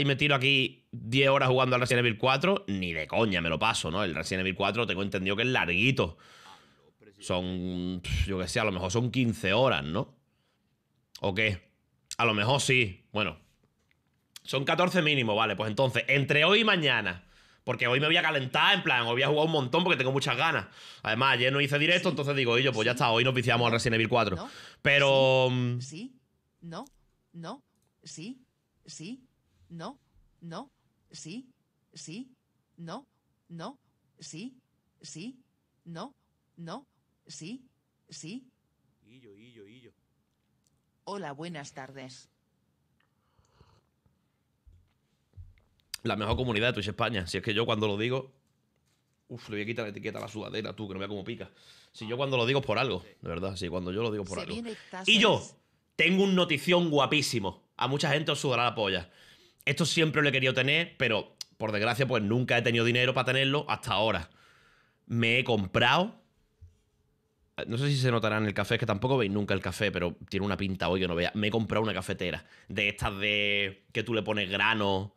y me tiro aquí 10 horas jugando al Resident Evil 4, ni de coña me lo paso, ¿no? El Resident Evil 4 tengo entendido que es larguito. Son, yo qué sé, a lo mejor son 15 horas, ¿no? ¿O qué? A lo mejor sí. Bueno, son 14 mínimo, vale. Pues entonces, entre hoy y mañana. Porque hoy me voy a calentar, en plan, hoy voy a jugar un montón porque tengo muchas ganas. Además, ayer no hice directo, entonces digo, yo pues ya está, hoy nos viciamos al Resident Evil 4. Pero. Mm, sí. No. No. Sí. Sí no, no, sí, sí, no, no, sí, sí, no, no, sí, sí. Hola, buenas tardes. La mejor comunidad de Twitch España. Si es que yo cuando lo digo. Uf, le voy a quitar la etiqueta a la sudadera, tú, que no vea cómo pica. Si yo cuando lo digo es por algo, de verdad, Si cuando yo lo digo por algo. Y yo tengo un notición guapísimo. A mucha gente os sudará la polla. Esto siempre lo he querido tener, pero por desgracia, pues nunca he tenido dinero para tenerlo hasta ahora. Me he comprado. No sé si se notará en el café, es que tampoco veis nunca el café, pero tiene una pinta hoy que no vea. Me he comprado una cafetera. De estas de que tú le pones grano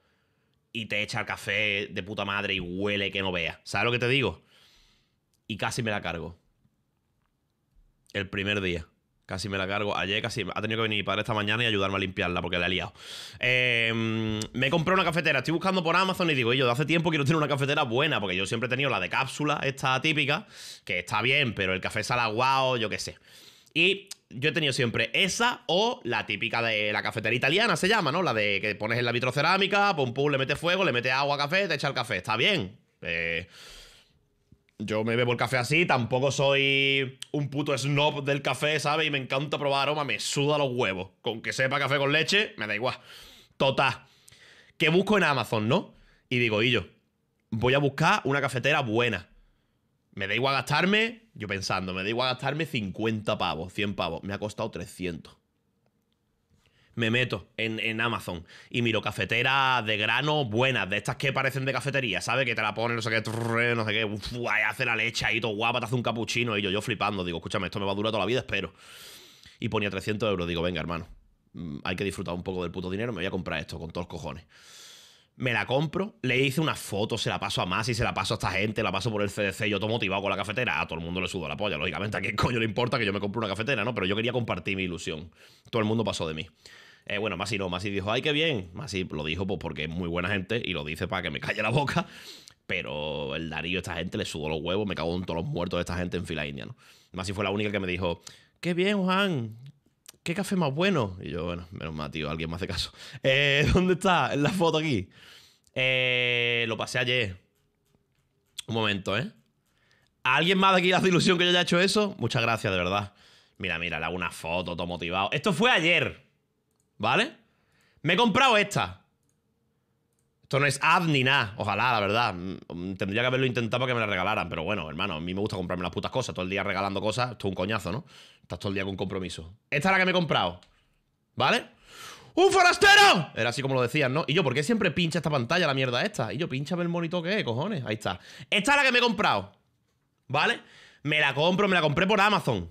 y te echa el café de puta madre y huele que no vea. ¿Sabes lo que te digo? Y casi me la cargo. El primer día. Casi me la cargo. Ayer casi ha tenido que venir mi padre esta mañana y ayudarme a limpiarla porque la he liado. Eh, me compré una cafetera. Estoy buscando por Amazon y digo, yo hace tiempo quiero tener una cafetera buena porque yo siempre he tenido la de cápsula, esta típica, que está bien, pero el café sale guau, yo qué sé. Y yo he tenido siempre esa o la típica de la cafetera italiana, se llama, ¿no? La de que pones en la vitrocerámica, pum pum, le metes fuego, le metes agua, café, te echa el café. Está bien. Eh, yo me bebo el café así, tampoco soy un puto snob del café, ¿sabes? Y me encanta probar aroma, me suda los huevos. Con que sepa café con leche, me da igual. Total. ¿Qué busco en Amazon, ¿no? Y digo, y yo, voy a buscar una cafetera buena. Me da igual gastarme, yo pensando, me da igual gastarme 50 pavos, 100 pavos. Me ha costado 300 me meto en, Amazon y miro cafeteras de grano buenas, de estas que parecen de cafetería, ¿sabes? Que te la ponen, no sé qué, no sé qué, hace la leche ahí, todo guapa, te hace un capuchino. Y yo, yo flipando, digo, escúchame, esto me va a durar toda la vida, espero. Y ponía 300 euros, digo, venga, hermano, mm, hay que disfrutar un poco del puto dinero, me voy a comprar esto con todos los cojones. Me la compro, le hice una foto, se la paso a y se la paso a esta gente, la paso por el CDC, yo todo motivado con la cafetera. A todo el mundo le sudo la polla, lógicamente. ¿A quién coño le importa que yo me compre una cafetera, no? Pero yo quería compartir mi ilusión. Todo el mundo pasó de mí. Eh, bueno, Masi no, Masi dijo, ay, qué bien. Masi lo dijo pues, porque es muy buena gente y lo dice para que me calle la boca. Pero el Darío, esta gente, le sudó los huevos, me cago en todos los muertos de esta gente en fila india, ¿no? Masi fue la única que me dijo, qué bien, Juan, qué café más bueno. Y yo, bueno, menos mal, tío, alguien me hace caso. Eh, ¿Dónde está la foto aquí? Eh, lo pasé ayer. Un momento, ¿eh? alguien más de aquí hace ilusión que yo haya hecho eso? Muchas gracias, de verdad. Mira, mira, le hago una foto, todo motivado. Esto fue ayer. ¿vale? Me he comprado esta. Esto no es ad ni nada. Ojalá, la verdad. Mm, tendría que haberlo intentado para que me la regalaran. Pero bueno, hermano, a mí me gusta comprarme las putas cosas. Todo el día regalando cosas. Esto es un coñazo, ¿no? Estás todo el día con compromiso. Esta es la que me he comprado. ¿Vale? ¡Un forastero! Era así como lo decían, ¿no? Y yo, ¿por qué siempre pincha esta pantalla la mierda esta? Y yo, pinchame el monitor, que es, cojones. Ahí está. Esta es la que me he comprado. ¿Vale? Me la compro, me la compré por Amazon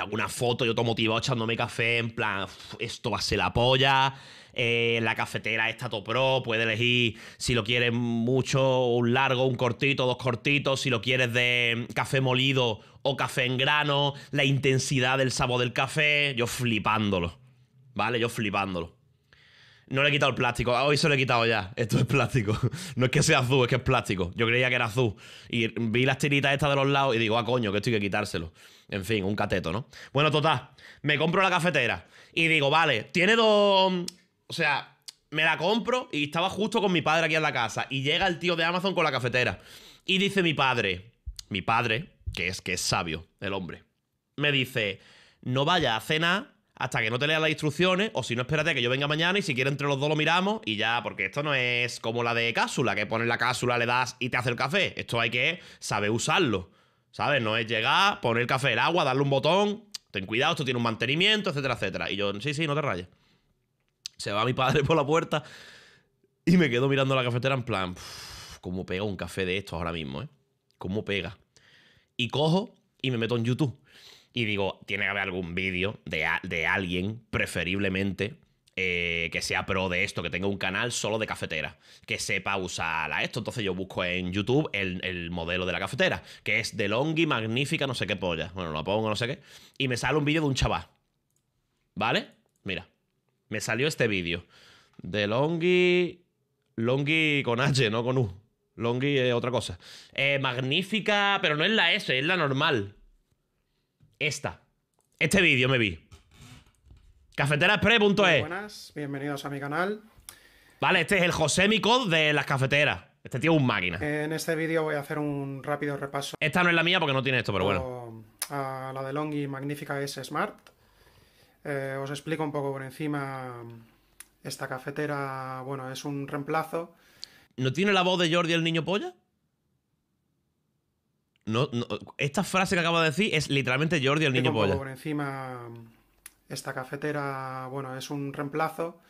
alguna foto, yo todo motivado echándome café, en plan, esto va a ser la polla. Eh, la cafetera está topro, pro, puede elegir si lo quieres mucho, un largo, un cortito, dos cortitos, si lo quieres de café molido o café en grano, la intensidad del sabor del café, yo flipándolo. ¿Vale? Yo flipándolo. No le he quitado el plástico. Ah, hoy se lo he quitado ya. Esto es plástico. No es que sea azul, es que es plástico. Yo creía que era azul. Y vi las tiritas estas de los lados y digo, ah, coño, que esto hay que quitárselo. En fin, un cateto, ¿no? Bueno, total, me compro la cafetera y digo, vale, tiene dos... O sea, me la compro y estaba justo con mi padre aquí en la casa y llega el tío de Amazon con la cafetera y dice mi padre, mi padre, que es que es sabio, el hombre, me dice, no vaya a cenar hasta que no te leas las instrucciones, o si no, espérate que yo venga mañana y si quieres entre los dos lo miramos y ya, porque esto no es como la de cápsula, que pones la cápsula, le das y te hace el café. Esto hay que saber usarlo. ¿Sabes? No es llegar, poner el café, el agua, darle un botón. Ten cuidado, esto tiene un mantenimiento, etcétera, etcétera. Y yo, sí, sí, no te rayes. Se va mi padre por la puerta y me quedo mirando la cafetera en plan, ¿cómo pega un café de estos ahora mismo, eh? ¿Cómo pega? Y cojo y me meto en YouTube. Y digo, tiene que haber algún vídeo de, de alguien, preferiblemente eh, que sea pro de esto, que tenga un canal solo de cafetera, que sepa usar esto. Entonces yo busco en YouTube el, modelo de la cafetera, que es de Magnífica, no sé qué polla. Bueno, lo pongo, no sé qué. Y me sale un vídeo de un chaval. ¿Vale? Mira. Me salió este vídeo. De Longhi con H, no con U. Longhi es otra cosa. Eh, magnífica, pero no es la S, es la normal. Esta. Este vídeo me vi. Cafeteraspre.es. Buenas, bienvenidos a mi canal. Vale, este es el José Josémico de las cafeteras. Este tío es un máquina. En este vídeo voy a hacer un rápido repaso. Esta no es la mía porque no tiene esto, pero bueno. A la de y Magnífica S Smart. Eh, os explico un poco por encima. Esta cafetera, bueno, es un reemplazo. ¿No tiene la voz de Jordi el niño polla? No, no, esta frase que acabo de decir es literalmente Jordi el niño polla. Por encima esta cafetera, bueno, es un reemplazo.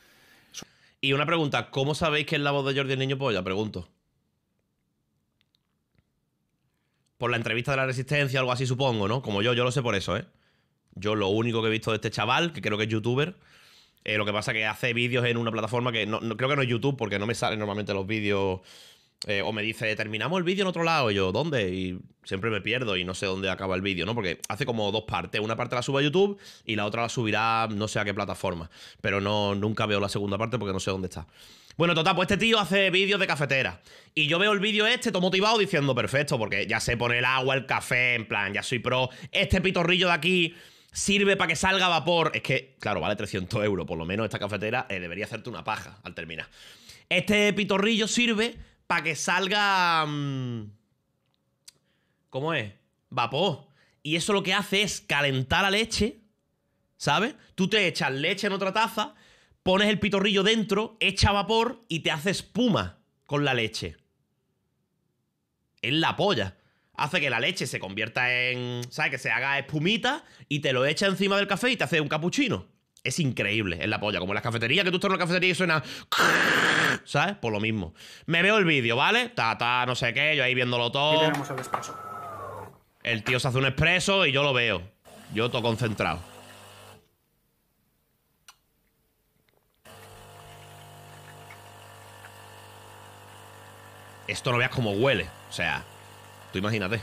Y una pregunta, ¿cómo sabéis que es la voz de Jordi el Niño Polla? Pues pregunto. Por la entrevista de la Resistencia, algo así supongo, ¿no? Como yo, yo lo sé por eso, ¿eh? Yo lo único que he visto de este chaval, que creo que es youtuber, eh, lo que pasa es que hace vídeos en una plataforma que no, creo que no es YouTube, porque no me salen normalmente los vídeos eh, o me dice, terminamos el vídeo en otro lado. yo, ¿dónde? Y siempre me pierdo y no sé dónde acaba el vídeo, ¿no? Porque hace como dos partes. Una parte la subo a YouTube y la otra la subirá no sé a qué plataforma. Pero no, nunca veo la segunda parte porque no sé dónde está. Bueno, total, pues este tío hace vídeos de cafetera. Y yo veo el vídeo este, todo motivado, diciendo, perfecto, porque ya sé pone el agua, el café, en plan, ya soy pro. Este pitorrillo de aquí sirve para que salga vapor. Es que, claro, vale 300 euros, por lo menos esta cafetera eh, debería hacerte una paja al terminar. Este pitorrillo sirve para que salga... Mm, ¿Cómo es? Vapor. Y eso lo que hace es calentar la leche, ¿sabes? Tú te echas leche en otra taza, pones el pitorrillo dentro, echa vapor y te hace espuma con la leche. Es la polla. Hace que la leche se convierta en, ¿sabes? Que se haga espumita y te lo echa encima del café y te hace un capuchino es increíble, es la polla. Como en las cafeterías, que tú estás en una cafetería y suena. ¿Sabes? Por lo mismo. Me veo el vídeo, ¿vale? Ta, ta, no sé qué, yo ahí viéndolo todo. Y tenemos el El tío se hace un expreso y yo lo veo. Yo todo concentrado. Esto no veas cómo huele. O sea, tú imagínate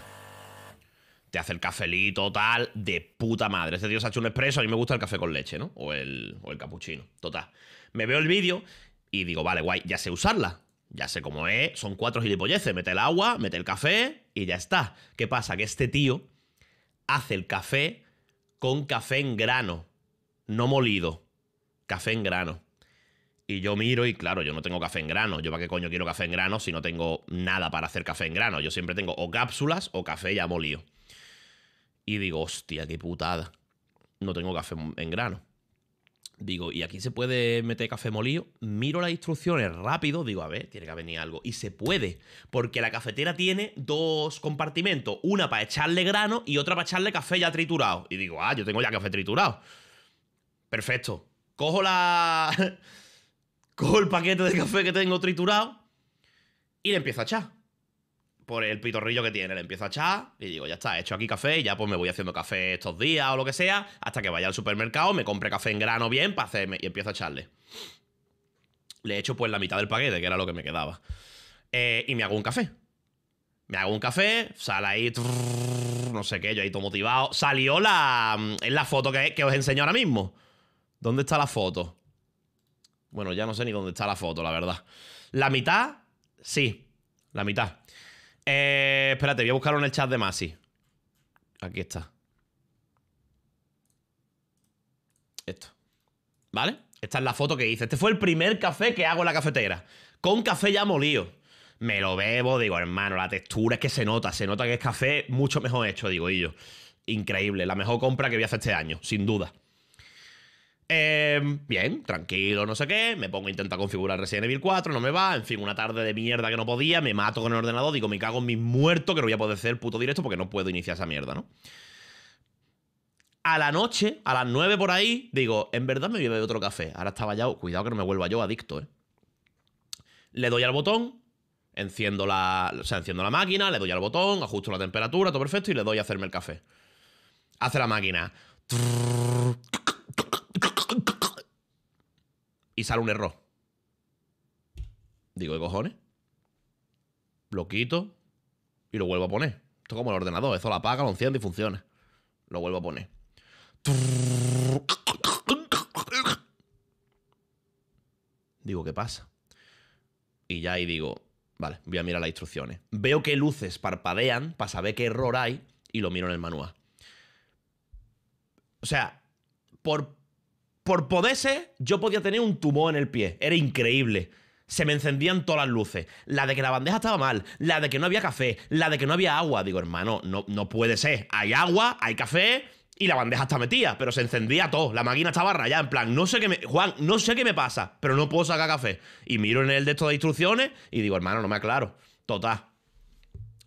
te hace el cafelito tal de puta madre. Este tío se ha hecho un expreso, a mí me gusta el café con leche, ¿no? O el, o el capuchino, total. Me veo el vídeo y digo, vale, guay, ya sé usarla. Ya sé cómo es, son cuatro gilipolleces. Mete el agua, mete el café y ya está. ¿Qué pasa? Que este tío hace el café con café en grano, no molido. Café en grano. Y yo miro y claro, yo no tengo café en grano. Yo para qué coño quiero café en grano si no tengo nada para hacer café en grano. Yo siempre tengo o cápsulas o café ya molido. Y digo, hostia, qué putada. No tengo café en grano. Digo, y aquí se puede meter café molido. Miro las instrucciones rápido, digo, a ver, tiene que venir algo. Y se puede, porque la cafetera tiene dos compartimentos: una para echarle grano y otra para echarle café ya triturado. Y digo, ah, yo tengo ya café triturado. Perfecto. Cojo la. Cojo el paquete de café que tengo triturado y le empiezo a echar por el pitorrillo que tiene. Le empiezo a echar y digo, ya está, he hecho aquí café y ya pues me voy haciendo café estos días o lo que sea, hasta que vaya al supermercado, me compre café en grano bien para y empiezo a echarle. Le echo pues la mitad del paquete, que era lo que me quedaba. Eh, y me hago un café. Me hago un café, sale ahí, no sé qué, yo ahí todo motivado. Salió la, en la foto que, que os enseño ahora mismo. ¿Dónde está la foto? Bueno, ya no sé ni dónde está la foto, la verdad. La mitad, sí, la mitad. Eh, espérate, voy a buscarlo en el chat de Masi. Aquí está. Esto. ¿Vale? Esta es la foto que hice. Este fue el primer café que hago en la cafetera. Con café ya molido. Me lo bebo, digo, hermano, la textura es que se nota. Se nota que es café mucho mejor hecho, digo, y yo. Increíble. La mejor compra que voy a hacer este año, sin duda. Em, bien, tranquilo, no sé qué. Me pongo a intentar configurar Resident Evil 4, no me va. En fin, una tarde de mierda que no podía. Me mato con el ordenador, digo, me cago en mis muertos, que no voy a poder hacer el puto directo porque no puedo iniciar esa mierda, ¿no? A la noche, a las 9 por ahí, digo, en verdad me voy a otro café. Ahora estaba ya, cuidado que no me vuelva yo adicto, ¿eh? Le doy al botón, enciendo la, o sea, enciendo la máquina, le doy al botón, ajusto la temperatura, todo perfecto, y le doy a hacerme el café. Hace la máquina. Y sale un error. Digo, de cojones? Lo quito y lo vuelvo a poner. Esto como el ordenador, eso lo apaga, lo enciende y funciona. Lo vuelvo a poner. Digo, ¿qué pasa? Y ya ahí digo, vale, voy a mirar las instrucciones. Veo que luces parpadean para saber qué error hay y lo miro en el manual. O sea, por por ser, yo podía tener un tumor en el pie. Era increíble. Se me encendían todas las luces. La de que la bandeja estaba mal, la de que no había café, la de que no había agua. Digo, hermano, no, no puede ser. Hay agua, hay café y la bandeja está metida, pero se encendía todo. La máquina estaba rayada, en plan, no sé qué me. Juan, no sé qué me pasa, pero no puedo sacar café. Y miro en el de de instrucciones y digo, hermano, no me aclaro. Total.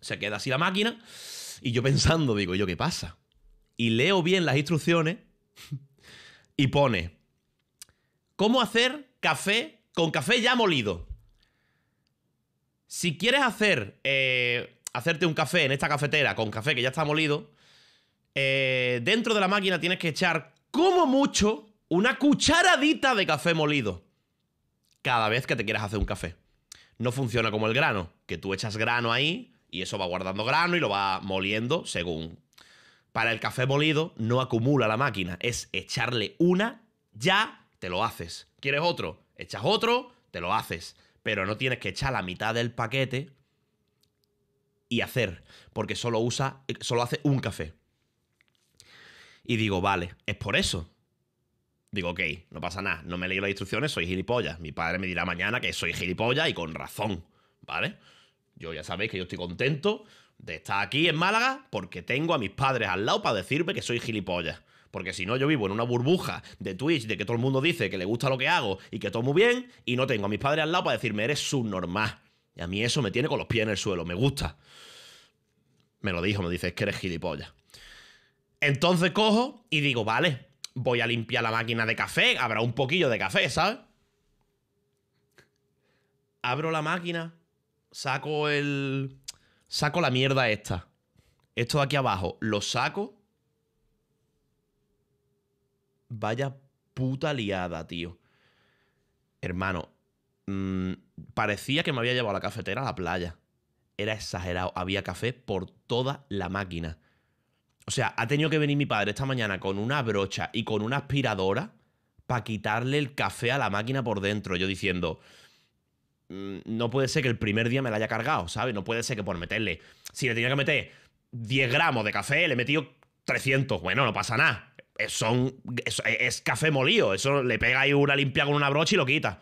Se queda así la máquina. Y yo pensando, digo, ¿yo qué pasa? Y leo bien las instrucciones y pone, ¿cómo hacer café con café ya molido? Si quieres hacer, eh, hacerte un café en esta cafetera con café que ya está molido, eh, dentro de la máquina tienes que echar como mucho una cucharadita de café molido cada vez que te quieras hacer un café. No funciona como el grano, que tú echas grano ahí y eso va guardando grano y lo va moliendo según para el café molido no acumula la máquina, es echarle una, ya te lo haces. ¿Quieres otro? Echas otro, te lo haces. Pero no tienes que echar la mitad del paquete y hacer, porque solo usa, solo hace un café. Y digo, vale, es por eso. Digo, ok, no pasa nada, no me leí las instrucciones, soy gilipollas. Mi padre me dirá mañana que soy gilipollas y con razón, ¿vale? Yo ya sabéis que yo estoy contento de estar aquí en Málaga porque tengo a mis padres al lado para decirme que soy gilipollas. Porque si no, yo vivo en una burbuja de Twitch de que todo el mundo dice que le gusta lo que hago y que todo muy bien, y no tengo a mis padres al lado para decirme, eres subnormal. Y a mí eso me tiene con los pies en el suelo, me gusta. Me lo dijo, me dice, que eres gilipollas. Entonces cojo y digo, vale, voy a limpiar la máquina de café, habrá un poquillo de café, ¿sabes? Abro la máquina, saco el, saco la mierda esta. Esto de aquí abajo, lo saco. Vaya puta liada, tío. Hermano, mm, parecía que me había llevado la cafetera a la playa. Era exagerado, había café por toda la máquina. O sea, ha tenido que venir mi padre esta mañana con una brocha y con una aspiradora para quitarle el café a la máquina por dentro. Yo diciendo, Mm, no puede ser que el primer día me la haya cargado, ¿sabes? No puede ser que por meterle, si le tenía que meter 10 gramos de café, le he metido 300. Bueno, no pasa nada. Es, son, es, café molido. Eso le pega ahí una limpia con una brocha y lo quita.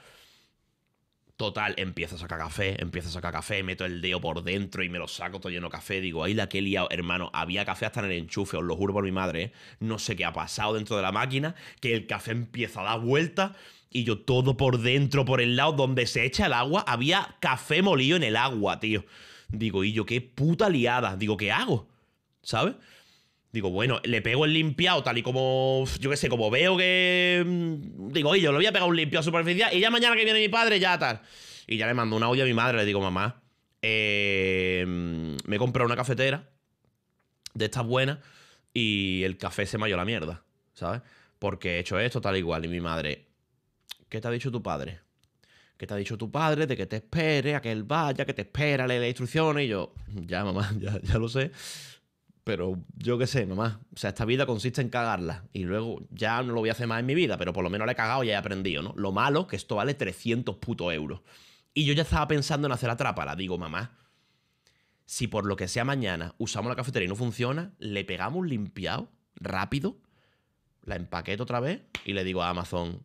Total, empiezo a sacar café, empiezo a sacar café, meto el dedo por dentro y me lo saco todo lleno de café. Digo, ahí la que he liado, hermano. Había café hasta en el enchufe, os lo juro por mi madre. ¿eh? No sé qué ha pasado dentro de la máquina, que el café empieza a dar vuelta. Y yo todo por dentro, por el lado donde se echa el agua, había café molido en el agua, tío. Digo, y yo, qué puta liada. Digo, ¿qué hago? ¿Sabes? Digo, bueno, le pego el limpiado tal y como, yo qué sé, como veo que... Mm, digo, y yo le voy a pegar un limpiado superficial y ya mañana que viene mi padre, ya tal. Y ya le mando una olla a mi madre, le digo, mamá, eh, mm, me he comprado una cafetera de estas buenas y el café se me ha la mierda, ¿sabes? Porque he hecho esto tal y igual y mi madre, ¿Qué te ha dicho tu padre? ¿Qué te ha dicho tu padre de que te espere, a que él vaya, que te espera, le dé instrucciones? Y yo, ya mamá, ya, lo sé. Pero yo qué sé, mamá. O sea, esta vida consiste en cagarla. Y luego ya no lo voy a hacer más en mi vida, pero por lo menos le he cagado y he aprendido, ¿no? Lo malo que esto vale 300 putos euros. Y yo ya estaba pensando en hacer la trápala. Digo, mamá, si por lo que sea mañana usamos la cafetería y no funciona, le pegamos limpiado rápido, la empaqueto otra vez y le digo a Amazon,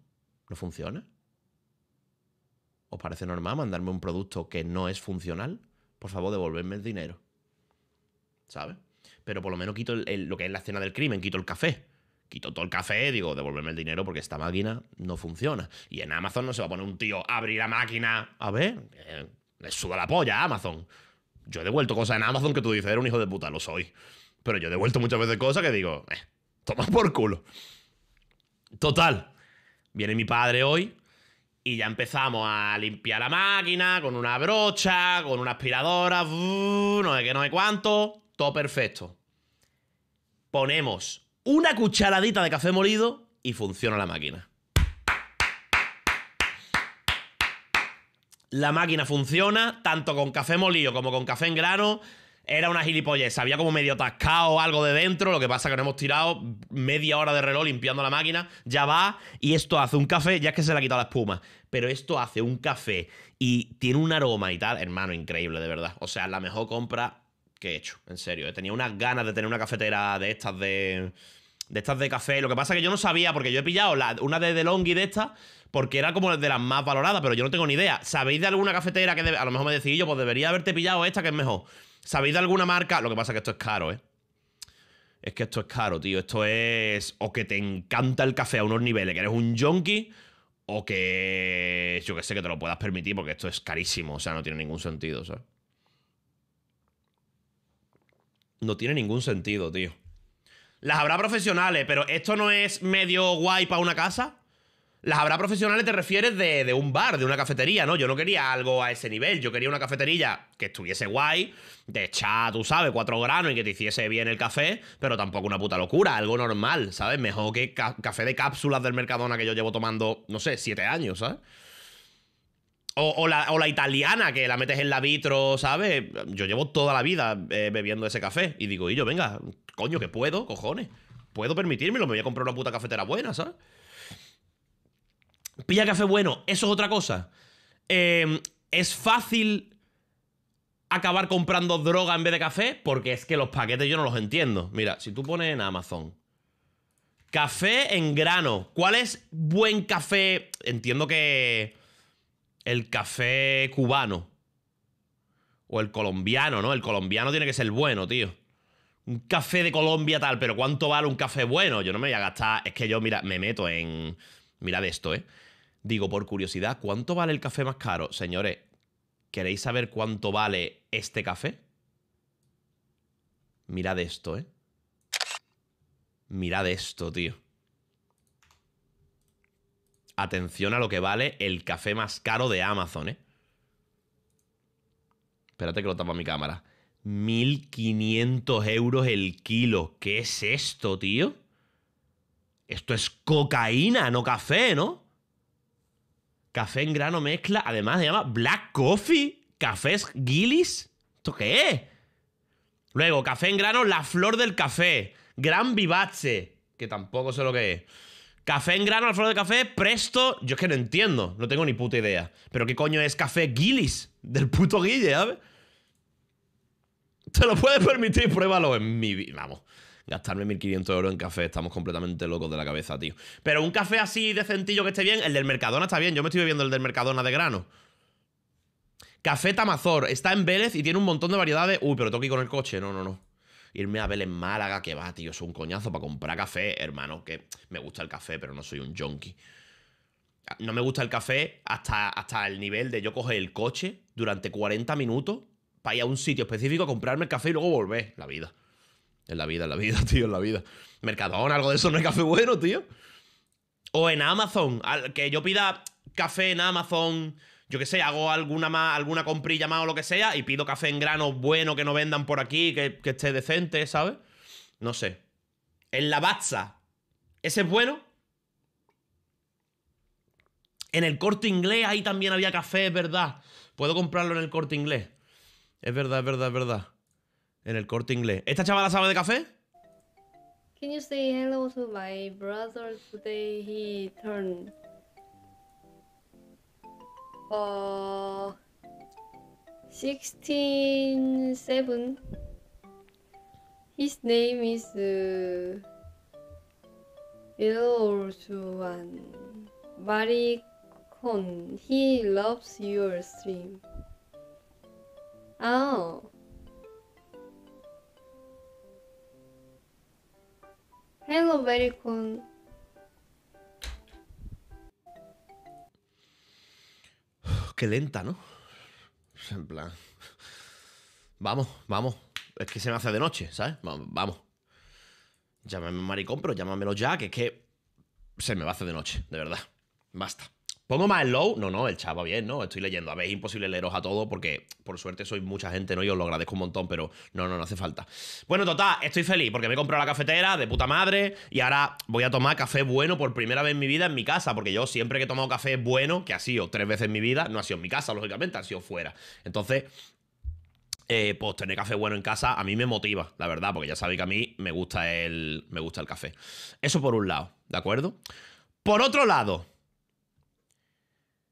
no funciona. ¿Os parece normal mandarme un producto que no es funcional? Por favor, devolverme el dinero. ¿Sabes? Pero por lo menos quito lo que es la escena del crimen, quito el café. Quito todo el café, digo, devolverme el dinero porque esta máquina no funciona. Y en Amazon no se va a poner un tío, abrir la máquina. A ver, eh, le suda la polla Amazon. Yo he devuelto cosas en Amazon que tú dices, eres un hijo de puta, lo soy. Pero yo he devuelto muchas veces cosas que digo, eh, toma por culo. Total, Viene mi padre hoy y ya empezamos a limpiar la máquina con una brocha, con una aspiradora, no sé qué, no sé cuánto, todo perfecto. Ponemos una cucharadita de café molido y funciona la máquina. La máquina funciona tanto con café molido como con café en grano era una gilipollez. Había como medio atascado algo de dentro. Lo que pasa que no hemos tirado media hora de reloj limpiando la máquina. Ya va. Y esto hace un café. Ya es que se le ha quitado la espuma. Pero esto hace un café y tiene un aroma y tal. Hermano, increíble, de verdad. O sea, la mejor compra que he hecho. En serio. Tenía unas ganas de tener una cafetera de estas de. estas de café. Lo que pasa que yo no sabía, porque yo he pillado una de DeLonghi de estas porque era como de las más valoradas, pero yo no tengo ni idea. ¿Sabéis de alguna cafetera que a lo mejor me decís yo, pues debería haberte pillado esta que es mejor? ¿Sabéis de alguna marca? Lo que pasa es que esto es caro, ¿eh? Es que esto es caro, tío. Esto es o que te encanta el café a unos niveles, que eres un junkie, o que yo que sé, que te lo puedas permitir, porque esto es carísimo, o sea, no tiene ningún sentido, ¿sabes? No tiene ningún sentido, tío. Las habrá profesionales, pero esto no es medio guay para una casa. Las habrá profesionales, te refieres, de, un bar, de una cafetería, ¿no? Yo no quería algo a ese nivel. Yo quería una cafetería que estuviese guay, de chat, tú sabes, cuatro granos y que te hiciese bien el café, pero tampoco una puta locura, algo normal, ¿sabes? Mejor que café de cápsulas del Mercadona que yo llevo tomando, no sé, siete años, ¿sabes? O, la, italiana que la metes en la vitro, ¿sabes? Yo llevo toda la vida eh, bebiendo ese café y digo, y yo, venga, coño, que puedo, cojones. Puedo permitírmelo, me voy a comprar una puta cafetera buena, ¿sabes? Pilla café bueno, eso es otra cosa. Em, es fácil acabar comprando droga en vez de café porque es que los paquetes yo no los entiendo. Mira, si tú pones en Amazon café en grano, ¿cuál es buen café? Entiendo que el café cubano o el colombiano, ¿no? El colombiano tiene que ser bueno, tío. Un café de Colombia tal, pero ¿cuánto vale un café bueno? Yo no me voy a gastar, es que yo mira, me meto en mira de esto, ¿eh? Digo, por curiosidad, ¿cuánto vale el café más caro? Señores, ¿queréis saber cuánto vale este café? Mirad esto, ¿eh? Mirad esto, tío. Atención a lo que vale el café más caro de Amazon, ¿eh? Espérate que lo tapa mi cámara. 1500 euros el kilo. ¿Qué es esto, tío? Esto es cocaína, no café, ¿no? Café en grano mezcla. Además, se llama Black Coffee. Cafés Gillis. ¿Esto qué es? Luego, café en grano, la flor del café. Gran vivace. Que tampoco sé lo que es. Café en grano, la flor del café, presto. Yo es que no entiendo. No tengo ni puta idea. Pero qué coño es café Gillis. Del puto Guille, ¿sabes? Te lo puedes permitir, pruébalo en mi vida. Vamos gastarme 1.500 euros en café. Estamos completamente locos de la cabeza, tío. Pero un café así decentillo que esté bien, el del Mercadona está bien. Yo me estoy bebiendo el del Mercadona de grano. Café Tamazor. Está en Vélez y tiene un montón de variedades. Uy, pero tengo que ir con el coche. No, no, no. Irme a Vélez Málaga, que va, tío. Es un coñazo para comprar café, hermano. Que me gusta el café, pero no soy un junkie. No me gusta el café hasta, hasta el nivel de yo coger el coche durante 40 minutos para ir a un sitio específico a comprarme el café y luego volver. La vida. En la vida, en la vida, tío, en la vida. Mercadona, algo de eso, no es café bueno, tío. O en Amazon, que yo pida café en Amazon, yo qué sé, hago alguna alguna comprilla más o lo que sea, y pido café en grano bueno que no vendan por aquí, que, esté decente, ¿sabes? No sé. En la Batza, ¿ese es bueno? En el corte inglés ahí también había café, es verdad. Puedo comprarlo en el corte inglés. Es verdad, es verdad, es verdad. en el corte inglés. ¿Esta chavala sabe de café? Can you say hello to my brother today? He turned. Uh, 16, 7. His name is. Uh, Ilorjuan. Maricon. He loves your stream. Oh. Hello, very Qué lenta, ¿no? En plan. Vamos, vamos. Es que se me hace de noche, ¿sabes? Vamos. Llámame maricón, pero llámamelo ya, que es que se me va a hacer de noche, de verdad. Basta. Pongo más low. No, no, el chat va bien, ¿no? Estoy leyendo. A ver, es imposible leeros a todos porque por suerte soy mucha gente, ¿no? Y os lo agradezco un montón, pero no, no, no hace falta. Bueno, total, estoy feliz porque me he comprado la cafetera de puta madre y ahora voy a tomar café bueno por primera vez en mi vida en mi casa, porque yo siempre que he tomado café bueno, que ha sido tres veces en mi vida, no ha sido en mi casa, lógicamente, ha sido fuera. Entonces, eh, pues tener café bueno en casa a mí me motiva, la verdad, porque ya sabéis que a mí me gusta el, me gusta el café. Eso por un lado, ¿de acuerdo? Por otro lado,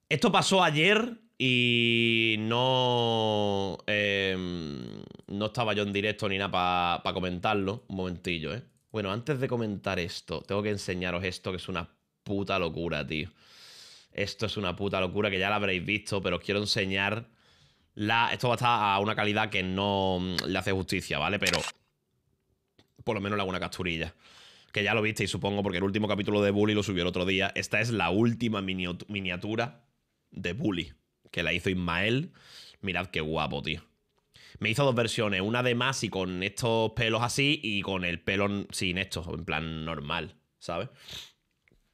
esto pasó ayer y no. Em, no estaba yo en directo ni nada para comentarlo. Un momentillo, ¿eh? Bueno, antes de comentar esto, tengo que enseñaros esto que es una puta locura, tío. Esto es una puta locura que ya la habréis visto, pero os quiero enseñar. La, esto va a estar a una calidad que no mm, le hace justicia, ¿vale? Pero por lo menos le hago una capturilla. Que ya lo visteis, supongo, porque el último capítulo de Bully lo subió el otro día. Esta es la última miniatura de Bully, que la hizo Ismael. Mirad qué guapo, tío. Me hizo dos versiones, una de más y con estos pelos así y con el pelo sin estos, en plan normal, ¿sabes?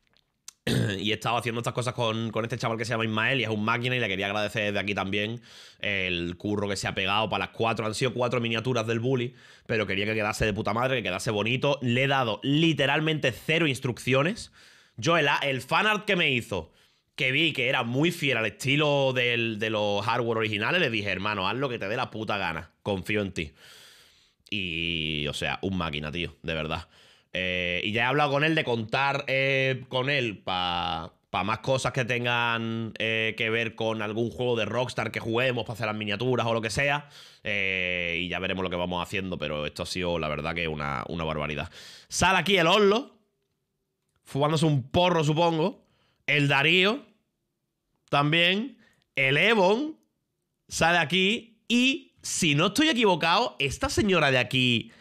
y he estado haciendo estas cosas con, con, este chaval que se llama Ismael y es un máquina y le quería agradecer de aquí también el curro que se ha pegado para las cuatro, han sido cuatro miniaturas del bully, pero quería que quedase de puta madre, que quedase bonito. Le he dado literalmente cero instrucciones. Yo el, el fanart que me hizo que vi que era muy fiel al estilo de los hardware originales, le dije, hermano, haz lo que te dé la puta gana. Confío en ti. Y, o sea, un máquina, tío, de verdad. Eh, y ya he hablado con él de contar eh, con él para más cosas que tengan eh, que ver con algún juego de Rockstar que juguemos, para hacer las miniaturas o lo que sea. y ya veremos lo que vamos haciendo, pero esto ha sido, la verdad, que una, una barbaridad. Sale aquí el Oslo, fumándose un porro, supongo el Darío, también, el Evon, sale aquí. Y si no estoy equivocado, esta señora de aquí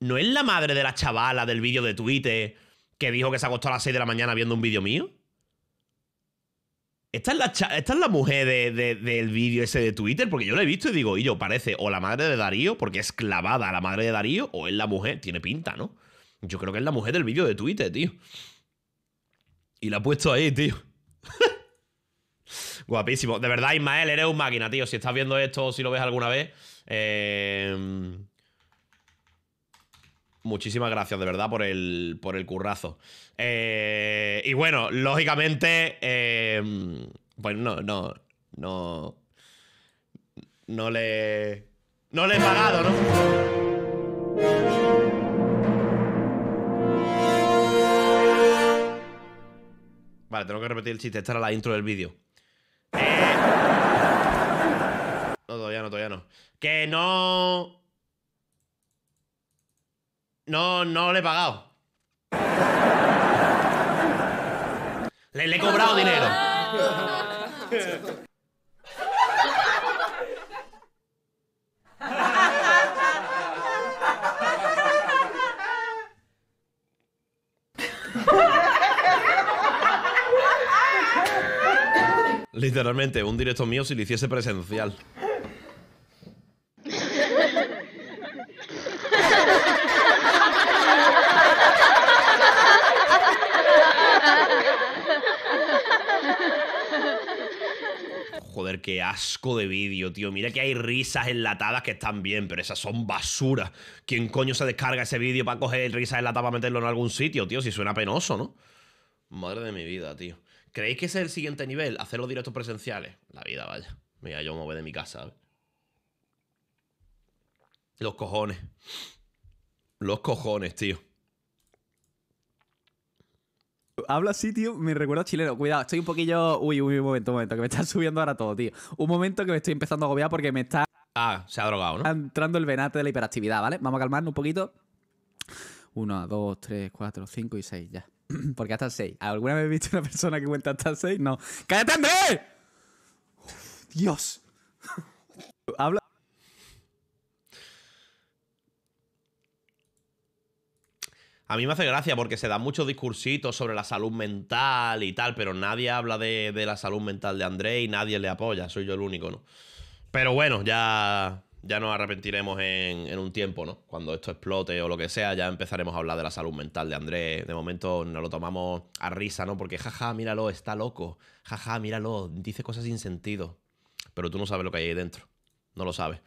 no es la madre de la chavala del vídeo de Twitter que dijo que se acostó a las 6 de la mañana viendo un vídeo mío. Esta es la, esta es la mujer del vídeo ese de Twitter, porque yo lo he visto y digo, y yo, parece o la madre de Darío, porque es clavada la madre de Darío, o es la mujer, tiene pinta, ¿no? Yo creo que es la mujer del vídeo de Twitter, tío. Y la ha puesto ahí, tío. Guapísimo. De verdad, Ismael, eres un máquina, tío. Si estás viendo esto o si lo ves alguna vez. Em, muchísimas gracias, de verdad, por el, por el currazo. Eh, y bueno, lógicamente. Eh... pues no, no. No. No le. No le he pagado, ¿no? Vale, tengo que repetir el chiste. Esta era la intro del vídeo. No, todavía no, todavía no. Que no... No, no le he pagado. Le, le he cobrado dinero. Literalmente, un directo mío si lo hiciese presencial. Joder, qué asco de vídeo, tío. Mira que hay risas enlatadas que están bien, pero esas son basuras. ¿Quién coño se descarga ese vídeo para coger risas enlatadas para meterlo en algún sitio, tío? Si suena penoso, ¿no? Madre de mi vida, tío. ¿Creéis que ese es el siguiente nivel? Hacer los directos presenciales. La vida, vaya. Mira, yo me voy de mi casa. Los cojones. Los cojones, tío. Habla así, tío, me recuerdo chileno. Cuidado, estoy un poquillo. Uy, uy, un momento, un momento, que me está subiendo ahora todo, tío. Un momento que me estoy empezando a agobiar porque me está. Ah, se ha drogado, ¿no? Entrando el venate de la hiperactividad, ¿vale? Vamos a calmarnos un poquito. Uno, dos, tres, cuatro, cinco y seis, ya. Porque hasta el 6. ¿Alguna vez he visto una persona que cuenta hasta el 6? No. ¡Cállate, André! Dios. Habla. A mí me hace gracia porque se dan muchos discursitos sobre la salud mental y tal, pero nadie habla de, de la salud mental de André y nadie le apoya. Soy yo el único, ¿no? Pero bueno, ya ya nos arrepentiremos en, un tiempo, ¿no? Cuando esto explote o lo que sea, ya empezaremos a hablar de la salud mental de Andrés. De momento nos lo tomamos a risa, ¿no? Porque jaja, míralo, está loco. Jaja, míralo, dice cosas sin sentido. Pero tú no sabes lo que hay ahí dentro. No lo sabes.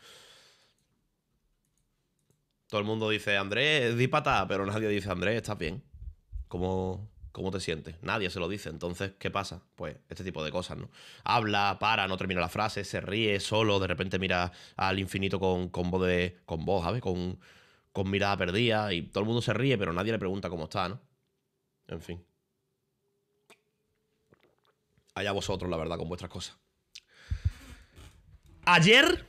Todo el mundo dice, Andrés, di patada. pero nadie dice, Andrés, estás bien. Como cómo te sientes. Nadie se lo dice. Entonces, ¿qué pasa? Pues este tipo de cosas, ¿no? Habla, para, no termina la frase, se ríe solo, de repente mira al infinito con, con voz de. con voz, ¿sabes? Con, con mirada perdida. Y todo el mundo se ríe, pero nadie le pregunta cómo está, ¿no? En fin. Allá vosotros, la verdad, con vuestras cosas. Ayer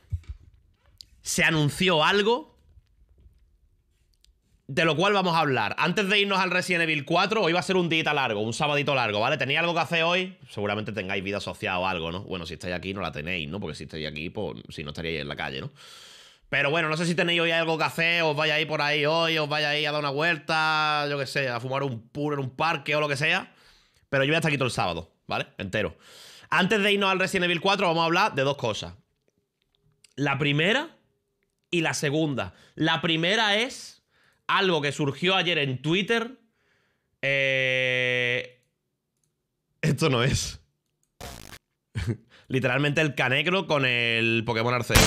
se anunció algo de lo cual vamos a hablar. Antes de irnos al Resident Evil 4, hoy va a ser un día largo, un sabadito largo, ¿vale? tenía algo que hacer hoy? Seguramente tengáis vida asociada o algo, ¿no? Bueno, si estáis aquí no la tenéis, ¿no? Porque si estáis aquí, pues si no estaríais en la calle, ¿no? Pero bueno, no sé si tenéis hoy algo que hacer, os vayáis por ahí hoy, os vayáis a dar una vuelta, yo qué sé, a fumar un puro en un parque o lo que sea. Pero yo voy a estar aquí todo el sábado, ¿vale? Entero. Antes de irnos al Resident Evil 4, vamos a hablar de dos cosas. La primera y la segunda. La primera es algo que surgió ayer en Twitter. Eh, esto no es. Literalmente el canegro con el Pokémon Arceus.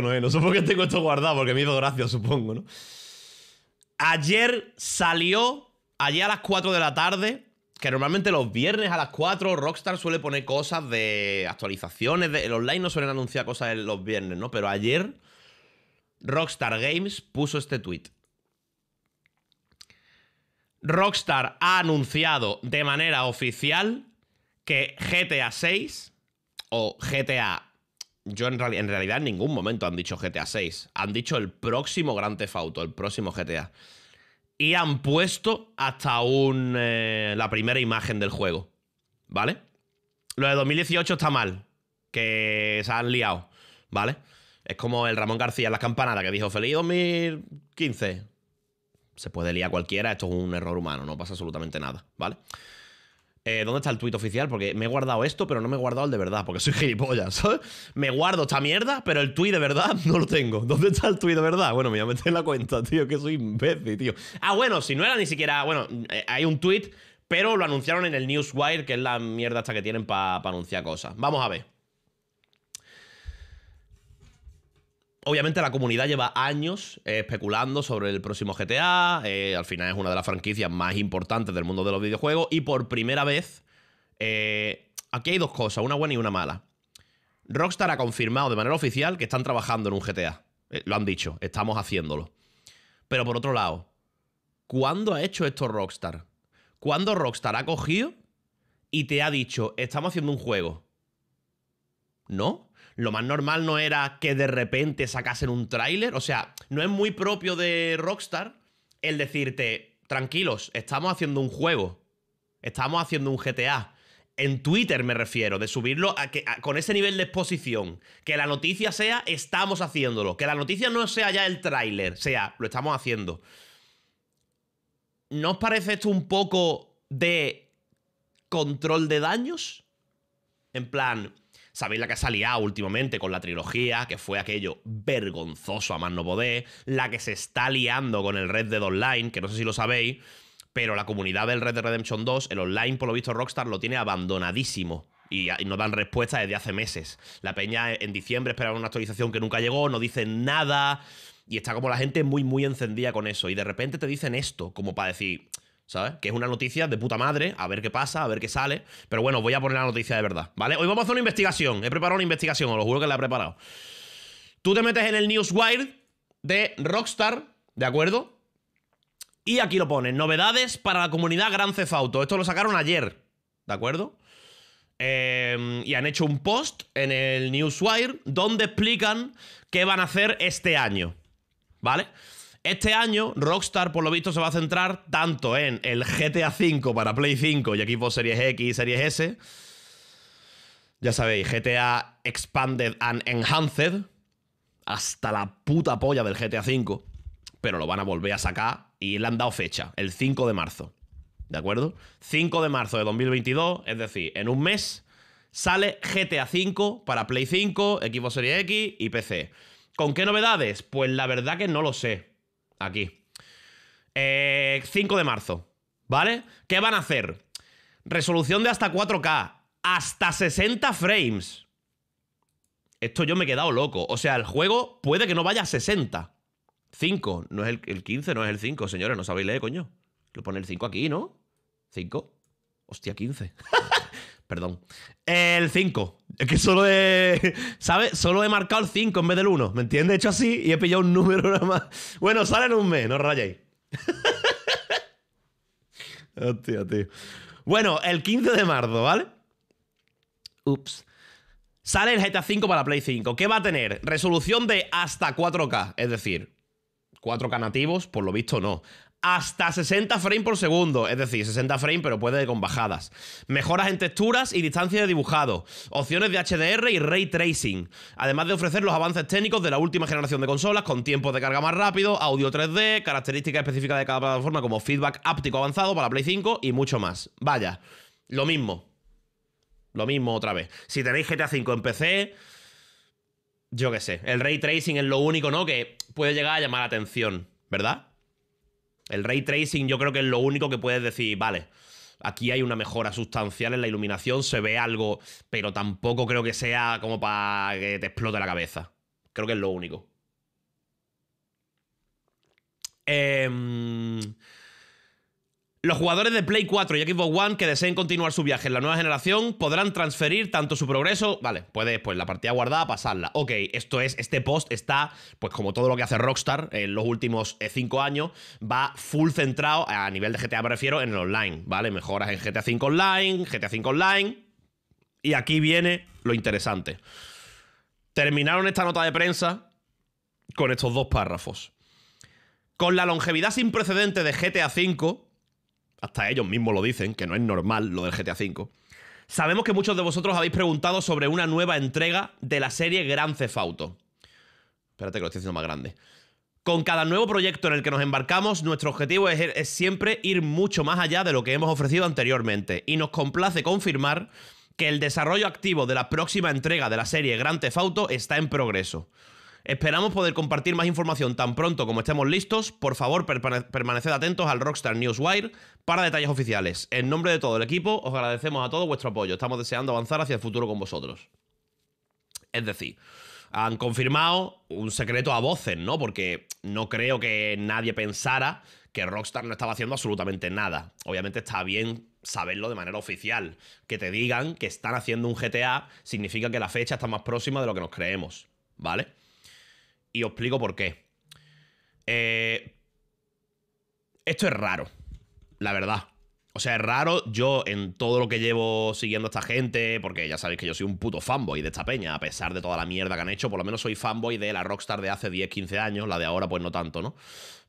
no es. No sé por qué tengo esto guardado, porque me hizo gracia, supongo, ¿no? Ayer salió, ayer a las 4 de la tarde, que normalmente los viernes a las 4 Rockstar suele poner cosas de actualizaciones. De, el online no suelen anunciar cosas los viernes, ¿no? Pero ayer Rockstar Games puso este tweet. Rockstar ha anunciado de manera oficial que GTA 6 o GTA yo en, en, realidad en ningún momento han dicho GTA 6. Han dicho el próximo Gran Theft el próximo GTA. Y han puesto hasta un, eh, la primera imagen del juego. ¿Vale? Lo de 2018 está mal. Que se han liado. ¿Vale? Es como el Ramón García en la campanada que dijo feliz 2015. Se puede liar cualquiera, esto es un error humano, no pasa absolutamente nada, ¿vale? vale eh, ¿Dónde está el tuit oficial? Porque me he guardado esto, pero no me he guardado el de verdad, porque soy gilipollas, ¿sabes? Me guardo esta mierda, pero el tuit de verdad no lo tengo. ¿Dónde está el tuit de verdad? Bueno, me voy a meter en la cuenta, tío, que soy imbécil, tío. Ah, bueno, si no era ni siquiera. Bueno, eh, hay un tuit, pero lo anunciaron en el Newswire, que es la mierda esta que tienen para anunciar cosas. Vamos a ver. Obviamente la comunidad lleva años eh, especulando sobre el próximo GTA, eh, al final es una de las franquicias más importantes del mundo de los videojuegos y por primera vez, eh, aquí hay dos cosas, una buena y una mala. Rockstar ha confirmado de manera oficial que están trabajando en un GTA, lo han dicho, estamos haciéndolo. Pero por otro lado, ¿cuándo ha hecho esto Rockstar? ¿Cuándo Rockstar ha cogido y te ha dicho, estamos haciendo un juego? ¿No? lo más normal no era que de repente sacasen un tráiler. O sea, no es muy propio de Rockstar el decirte, tranquilos, estamos haciendo un juego. Estamos haciendo un GTA. En Twitter me refiero, de subirlo a que, con ese nivel de exposición. Que la noticia sea, estamos haciéndolo. Que la noticia no sea ya el tráiler, sea, lo estamos haciendo. ¿No os parece esto un poco de control de daños? En plan, Sabéis la que ha liado últimamente con la trilogía, que fue aquello vergonzoso a más no La que se está liando con el Red Dead Online, que no sé si lo sabéis, pero la comunidad del Red Dead Redemption 2, el online, por lo visto, Rockstar lo tiene abandonadísimo y, no dan respuesta desde hace meses. La peña en diciembre esperaba una actualización que nunca llegó, no dicen nada y está como la gente muy, muy encendida con eso. Y de repente te dicen esto, como para decir, ¿sabes? Que es una noticia de puta madre, a ver qué pasa, a ver qué sale. Pero bueno, voy a poner la noticia de verdad, ¿vale? Hoy vamos a hacer una investigación. He preparado una investigación, os lo juro que la he preparado. Tú te metes en el Newswire de Rockstar, ¿de acuerdo? Y aquí lo ponen, novedades para la comunidad Gran Auto. Esto lo sacaron ayer, ¿de acuerdo? Em, y han hecho un post en el Newswire donde explican qué van a hacer este año, ¿vale? vale este año, Rockstar, por lo visto, se va a centrar tanto en el GTA V para Play 5 y Equipo Series X y Series S. Ya sabéis, GTA Expanded and Enhanced. Hasta la puta polla del GTA V. Pero lo van a volver a sacar y le han dado fecha, el 5 de marzo. ¿De acuerdo? 5 de marzo de 2022, es decir, en un mes sale GTA V para Play 5, Equipo Series X y PC. ¿Con qué novedades? Pues la verdad que no lo sé aquí. 5 eh, de marzo, ¿vale? ¿Qué van a hacer? Resolución de hasta 4K, hasta 60 frames. Esto yo me he quedado loco. O sea, el juego puede que no vaya a 60. 5, no es el, 15, no es el 5, señores, no sabéis leer, coño. Lo pone el 5 aquí, ¿no? 5. Hostia, 15. Perdón. El 5. Es que solo he. ¿Sabes? Solo he marcado el 5 en vez del 1. ¿Me entiendes? He hecho así y he pillado un número nada más. Bueno, sale en un mes, no rayéis. Hostia, tío. Bueno, el 15 de marzo, ¿vale? Ups. Sale el GTA 5 para Play 5. ¿Qué va a tener? Resolución de hasta 4K, es decir, 4K nativos, por lo visto no hasta 60 frames por segundo, es decir, 60 frames pero puede con bajadas. Mejoras en texturas y distancia de dibujado, opciones de HDR y ray tracing, además de ofrecer los avances técnicos de la última generación de consolas con tiempos de carga más rápido, audio 3D, características específicas de cada plataforma como feedback áptico avanzado para Play 5 y mucho más. Vaya, lo mismo. Lo mismo otra vez. Si tenéis GTA 5 en PC, yo qué sé, el ray tracing es lo único, ¿no? Que puede llegar a llamar la atención, ¿verdad? El ray tracing yo creo que es lo único que puedes decir, vale, aquí hay una mejora sustancial en la iluminación, se ve algo, pero tampoco creo que sea como para que te explote la cabeza. Creo que es lo único. Eh, los jugadores de Play 4 y Xbox One que deseen continuar su viaje en la nueva generación podrán transferir tanto su progreso, vale, puede pues la partida guardada pasarla. Ok, esto es, este post está, pues como todo lo que hace Rockstar en los últimos 5 eh, años, va full centrado, a nivel de GTA me refiero, en el online, ¿vale? Mejoras en GTA 5 Online, GTA 5 Online. Y aquí viene lo interesante. Terminaron esta nota de prensa con estos dos párrafos. Con la longevidad sin precedente de GTA 5 hasta ellos mismos lo dicen, que no es normal lo del GTA V. Sabemos que muchos de vosotros habéis preguntado sobre una nueva entrega de la serie Gran Cefauto. Espérate que lo estoy haciendo más grande. Con cada nuevo proyecto en el que nos embarcamos, nuestro objetivo es, siempre ir mucho más allá de lo que hemos ofrecido anteriormente, y nos complace confirmar que el desarrollo activo de la próxima entrega de la serie Gran Cefauto está en progreso. Esperamos poder compartir más información tan pronto como estemos listos. Por favor, permaneced atentos al Rockstar Newswire para detalles oficiales. En nombre de todo el equipo, os agradecemos a todos vuestro apoyo. Estamos deseando avanzar hacia el futuro con vosotros. Es decir, han confirmado un secreto a voces, ¿no? Porque no creo que nadie pensara que Rockstar no estaba haciendo absolutamente nada. Obviamente está bien saberlo de manera oficial. Que te digan que están haciendo un GTA significa que la fecha está más próxima de lo que nos creemos, ¿vale? Y os explico por qué. Eh, esto es raro, la verdad. O sea, es raro yo en todo lo que llevo siguiendo a esta gente, porque ya sabéis que yo soy un puto fanboy de esta peña, a pesar de toda la mierda que han hecho, por lo menos soy fanboy de la Rockstar de hace 10, 15 años, la de ahora pues no tanto, ¿no?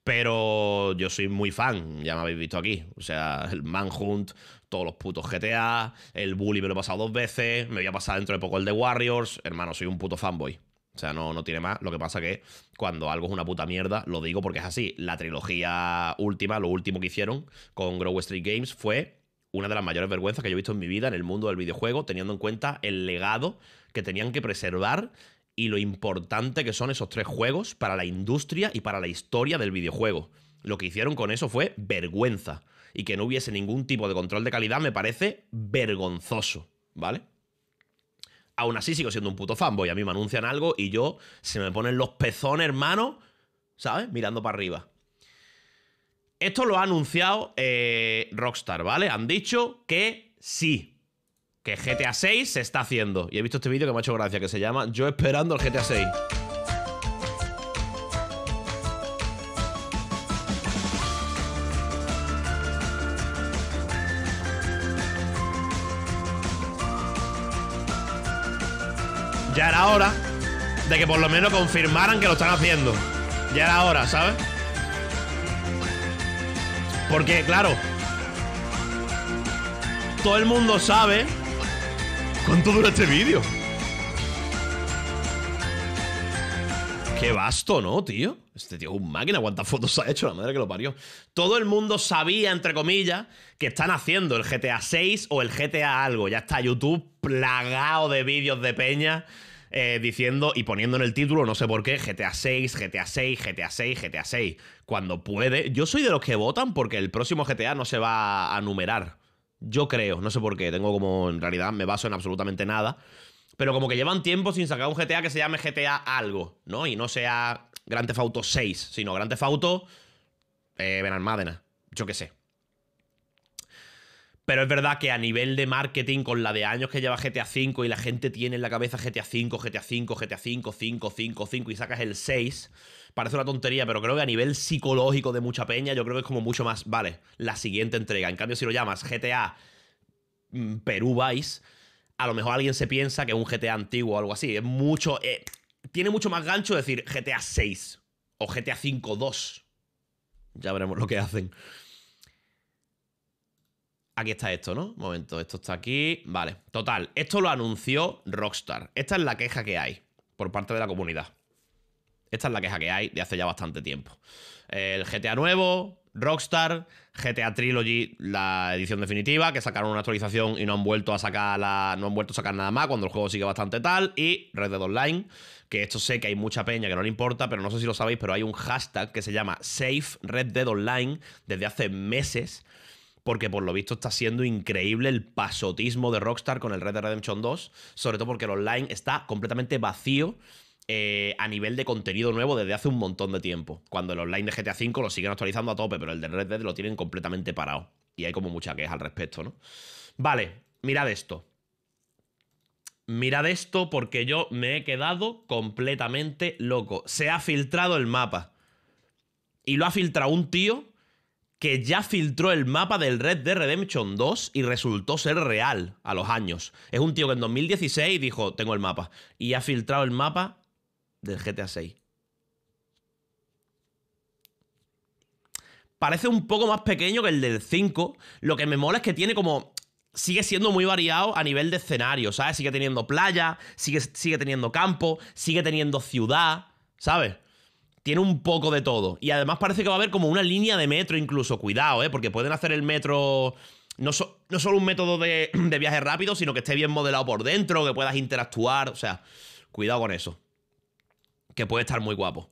Pero yo soy muy fan, ya me habéis visto aquí. O sea, el Manhunt, todos los putos GTA, el Bully me lo he pasado dos veces, me voy a pasar dentro de poco el de Warriors, hermano, soy un puto fanboy. O sea, no, no tiene más. Lo que pasa que cuando algo es una puta mierda, lo digo porque es así. La trilogía última, lo último que hicieron con Grow Street Games fue una de las mayores vergüenzas que yo he visto en mi vida en el mundo del videojuego, teniendo en cuenta el legado que tenían que preservar y lo importante que son esos tres juegos para la industria y para la historia del videojuego. Lo que hicieron con eso fue vergüenza. Y que no hubiese ningún tipo de control de calidad me parece vergonzoso, ¿vale? aún así sigo siendo un puto fanboy. A mí me anuncian algo y yo se me ponen los pezones, hermano, ¿sabes? Mirando para arriba. Esto lo ha anunciado eh, Rockstar, ¿vale? Han dicho que sí. Que GTA 6 se está haciendo. Y he visto este vídeo que me ha hecho gracia, que se llama Yo esperando el GTA 6. ya era hora de que por lo menos confirmaran que lo están haciendo. Ya era hora, ¿sabes? Porque, claro, todo el mundo sabe cuánto dura este vídeo. Qué basto, ¿no, tío? Este tío es un máquina, cuántas fotos ha hecho, la madre que lo parió. Todo el mundo sabía, entre comillas, que están haciendo el GTA 6 o el GTA algo. Ya está YouTube plagado de vídeos de peña eh, diciendo y poniendo en el título, no sé por qué, GTA 6, GTA 6, GTA 6, GTA 6. Cuando puede. Yo soy de los que votan porque el próximo GTA no se va a numerar. Yo creo, no sé por qué, tengo como en realidad me baso en absolutamente nada, pero como que llevan tiempo sin sacar un GTA que se llame GTA algo, ¿no? Y no sea Grand Theft Auto 6, sino Grand Theft Auto eh, Benalmádena, yo qué sé. Pero es verdad que a nivel de marketing, con la de años que lleva GTA 5 y la gente tiene en la cabeza GTA 5, GTA 5, GTA V, 5, 5, 5 y sacas el 6, parece una tontería, pero creo que a nivel psicológico de mucha peña, yo creo que es como mucho más, vale, la siguiente entrega. En cambio, si lo llamas GTA mm, Perú Vice, a lo mejor alguien se piensa que es un GTA antiguo o algo así. Es mucho. Eh, tiene mucho más gancho decir GTA 6 o GTA 5 2. Ya veremos lo que hacen. Aquí está esto, ¿no? Un momento, esto está aquí. Vale, total. Esto lo anunció Rockstar. Esta es la queja que hay por parte de la comunidad. Esta es la queja que hay de hace ya bastante tiempo. El GTA nuevo, Rockstar GTA Trilogy, la edición definitiva, que sacaron una actualización y no han vuelto a sacar la, no han vuelto a sacar nada más cuando el juego sigue bastante tal. Y Red Dead Online, que esto sé que hay mucha peña que no le importa, pero no sé si lo sabéis, pero hay un hashtag que se llama Safe Red Dead Online desde hace meses porque por lo visto está siendo increíble el pasotismo de Rockstar con el Red Dead Redemption 2, sobre todo porque el online está completamente vacío eh, a nivel de contenido nuevo desde hace un montón de tiempo. Cuando los online de GTA V lo siguen actualizando a tope, pero el de Red Dead lo tienen completamente parado. Y hay como mucha queja al respecto, ¿no? Vale, mirad esto. Mirad esto porque yo me he quedado completamente loco. Se ha filtrado el mapa. Y lo ha filtrado un tío que ya filtró el mapa del Red Dead Redemption 2 y resultó ser real a los años. Es un tío que en 2016 dijo, tengo el mapa. Y ha filtrado el mapa del GTA 6. Parece un poco más pequeño que el del 5. Lo que me mola es que tiene como sigue siendo muy variado a nivel de escenario, ¿sabes? Sigue teniendo playa, sigue, sigue, teniendo campo, sigue teniendo ciudad, ¿sabes? Tiene un poco de todo. Y además parece que va a haber como una línea de metro incluso, cuidado, ¿eh? Porque pueden hacer el metro... No, solo un método de viaje rápido, sino que esté bien modelado por dentro, que puedas interactuar, o sea, cuidado con eso que puede estar muy guapo.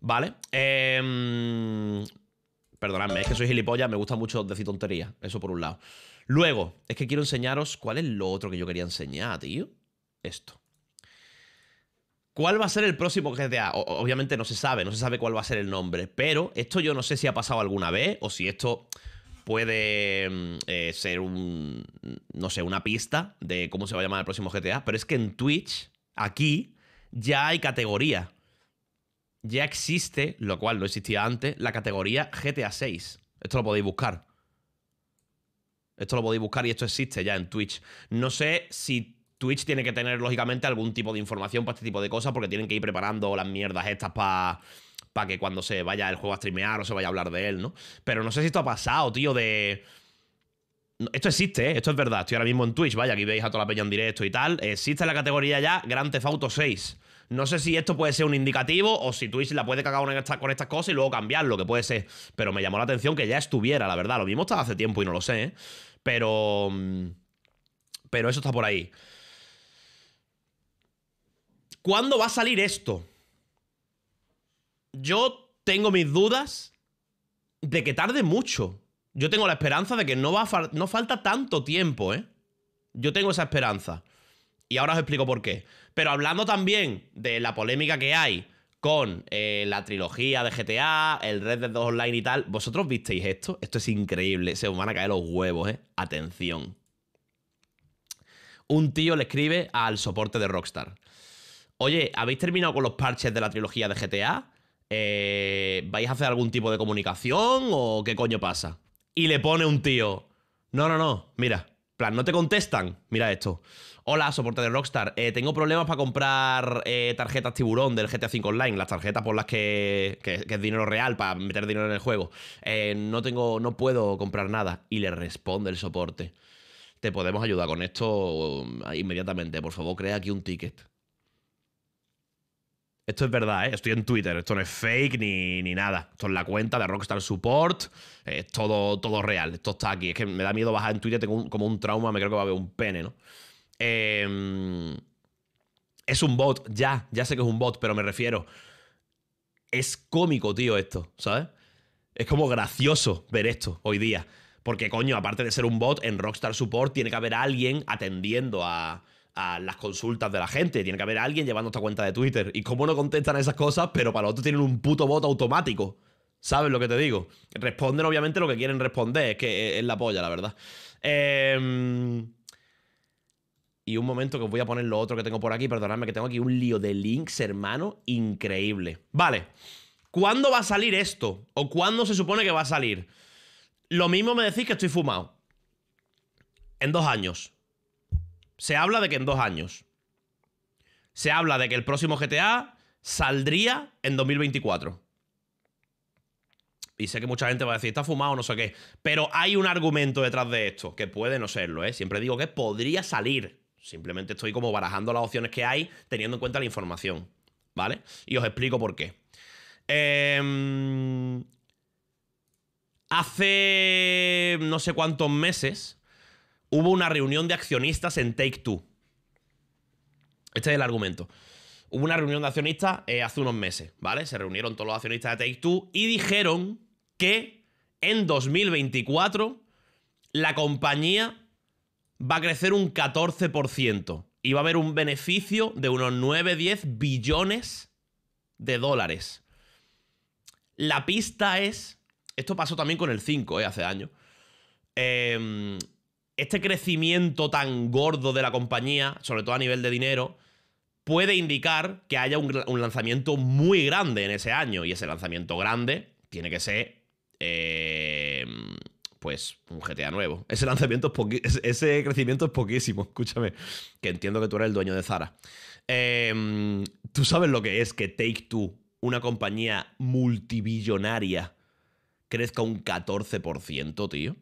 ¿Vale? Perdóname, perdonadme, es que soy gilipollas, me gusta mucho decir tontería, Eso por un lado. Luego, es que quiero enseñaros cuál es lo otro que yo quería enseñar, tío. Esto. ¿Cuál va a ser el próximo GTA? obviamente no se sabe, no se sabe cuál va a ser el nombre, pero esto yo no sé si ha pasado alguna vez o si esto puede mm, eh, ser un, no sé, una pista de cómo se va a llamar el próximo GTA, pero es que en Twitch, aquí, ya hay categoría ya existe, lo cual no existía antes, la categoría GTA 6. Esto lo podéis buscar. Esto lo podéis buscar y esto existe ya en Twitch. No sé si Twitch tiene que tener, lógicamente, algún tipo de información para este tipo de cosas, porque tienen que ir preparando las mierdas estas para que cuando se vaya el juego a streamear o se vaya a hablar de él, ¿no? Pero no sé si esto ha pasado, tío, de... Esto existe, ¿eh? esto es verdad. Estoy ahora mismo en Twitch, vaya, aquí veis a toda la peña en directo y tal. Existe la categoría ya Grand Theft Auto 6. No sé si esto puede ser un indicativo o si Twitch la puede cagar con, con estas cosas y luego cambiarlo, que puede ser. Pero me llamó la atención que ya estuviera, la verdad. Lo mismo estaba hace tiempo y no lo sé, ¿eh? Pero. Mm, pero eso está por ahí. ¿Cuándo va a salir esto? Yo tengo mis dudas de que tarde mucho. Yo tengo la esperanza de que no, va no falta tanto tiempo, ¿eh? Yo tengo esa esperanza. Y ahora os explico por qué. Pero hablando también de la polémica que hay con eh, la trilogía de GTA, el Red Dead Online y tal, ¿vosotros visteis esto? Esto es increíble, se os van a caer los huevos, ¿eh? Atención. Un tío le escribe al soporte de Rockstar. Oye, ¿habéis terminado con los parches de la trilogía de GTA? Eh, ¿Vais a hacer algún tipo de comunicación o qué coño pasa? Y le pone un tío. No, no, no, mira. Plan, no te contestan. Mira esto. Hola, soporte de Rockstar. Eh, tengo problemas para comprar eh, tarjetas tiburón del GTA V Online, las tarjetas por las que, que, es dinero real para meter dinero en el juego. Eh, no tengo, no puedo comprar nada. Y le responde el soporte. Te podemos ayudar con esto um, inmediatamente. Por favor, crea aquí un ticket. Esto es verdad, ¿eh? estoy en Twitter, esto no es fake ni, ni nada. Esto es la cuenta de Rockstar Support, es todo, todo real, esto está aquí. Es que me da miedo bajar en Twitter, tengo como un trauma, me creo que va a haber un pene, ¿no? Em, es un bot, ya, ya sé que es un bot, pero me refiero. Es cómico, tío, esto, ¿sabes? Es como gracioso ver esto hoy día. Porque, coño, aparte de ser un bot, en Rockstar Support tiene que haber alguien atendiendo a, las consultas de la gente. Tiene que haber alguien llevando esta cuenta de Twitter. Y cómo no contestan esas cosas, pero para otros tienen un puto bot automático. ¿Sabes lo que te digo? Responden, obviamente, lo que quieren responder. Es que es la polla, la verdad. Eh y un momento que os voy a poner lo otro que tengo por aquí, perdonadme que tengo aquí un lío de links, hermano, increíble. Vale, ¿cuándo va a salir esto? ¿O cuándo se supone que va a salir? Lo mismo me decís que estoy fumado. En dos años. Se habla de que en dos años. Se habla de que el próximo GTA saldría en 2024. Y sé que mucha gente va a decir, está fumado, no sé qué. Pero hay un argumento detrás de esto, que puede no serlo, ¿eh? Siempre digo que podría salir. Simplemente estoy como barajando las opciones que hay teniendo en cuenta la información, ¿vale? Y os explico por qué. Em, hace no sé cuántos meses hubo una reunión de accionistas en Take Two. Este es el argumento. Hubo una reunión de accionistas eh, hace unos meses, ¿vale? Se reunieron todos los accionistas de Take Two y dijeron que en 2024 la compañía va a crecer un 14% y va a haber un beneficio de unos 9-10 billones de dólares. La pista es, esto pasó también con el 5 eh, hace años, em, este crecimiento tan gordo de la compañía, sobre todo a nivel de dinero, puede indicar que haya un, lanzamiento muy grande en ese año y ese lanzamiento grande tiene que ser em, pues un GTA nuevo. Ese lanzamiento ese crecimiento es poquísimo, escúchame, que entiendo que tú eres el dueño de Zara. Em, tú sabes lo que es que Take Two, una compañía multibillonaria, crezca un 14%, tío.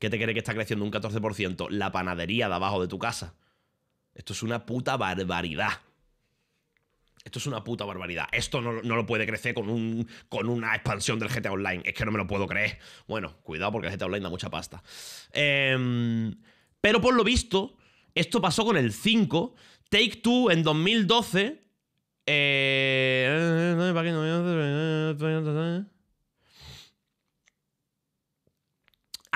¿Qué te cree que está creciendo un 14%? La panadería de abajo de tu casa. Esto es una puta barbaridad esto es una puta barbaridad. Esto no, lo puede crecer con, un, con una expansión del GTA Online. Es que no me lo puedo creer. Bueno, cuidado porque el GTA Online da mucha pasta. pero por lo visto, esto pasó con el 5. Take Two en 2012. Eh,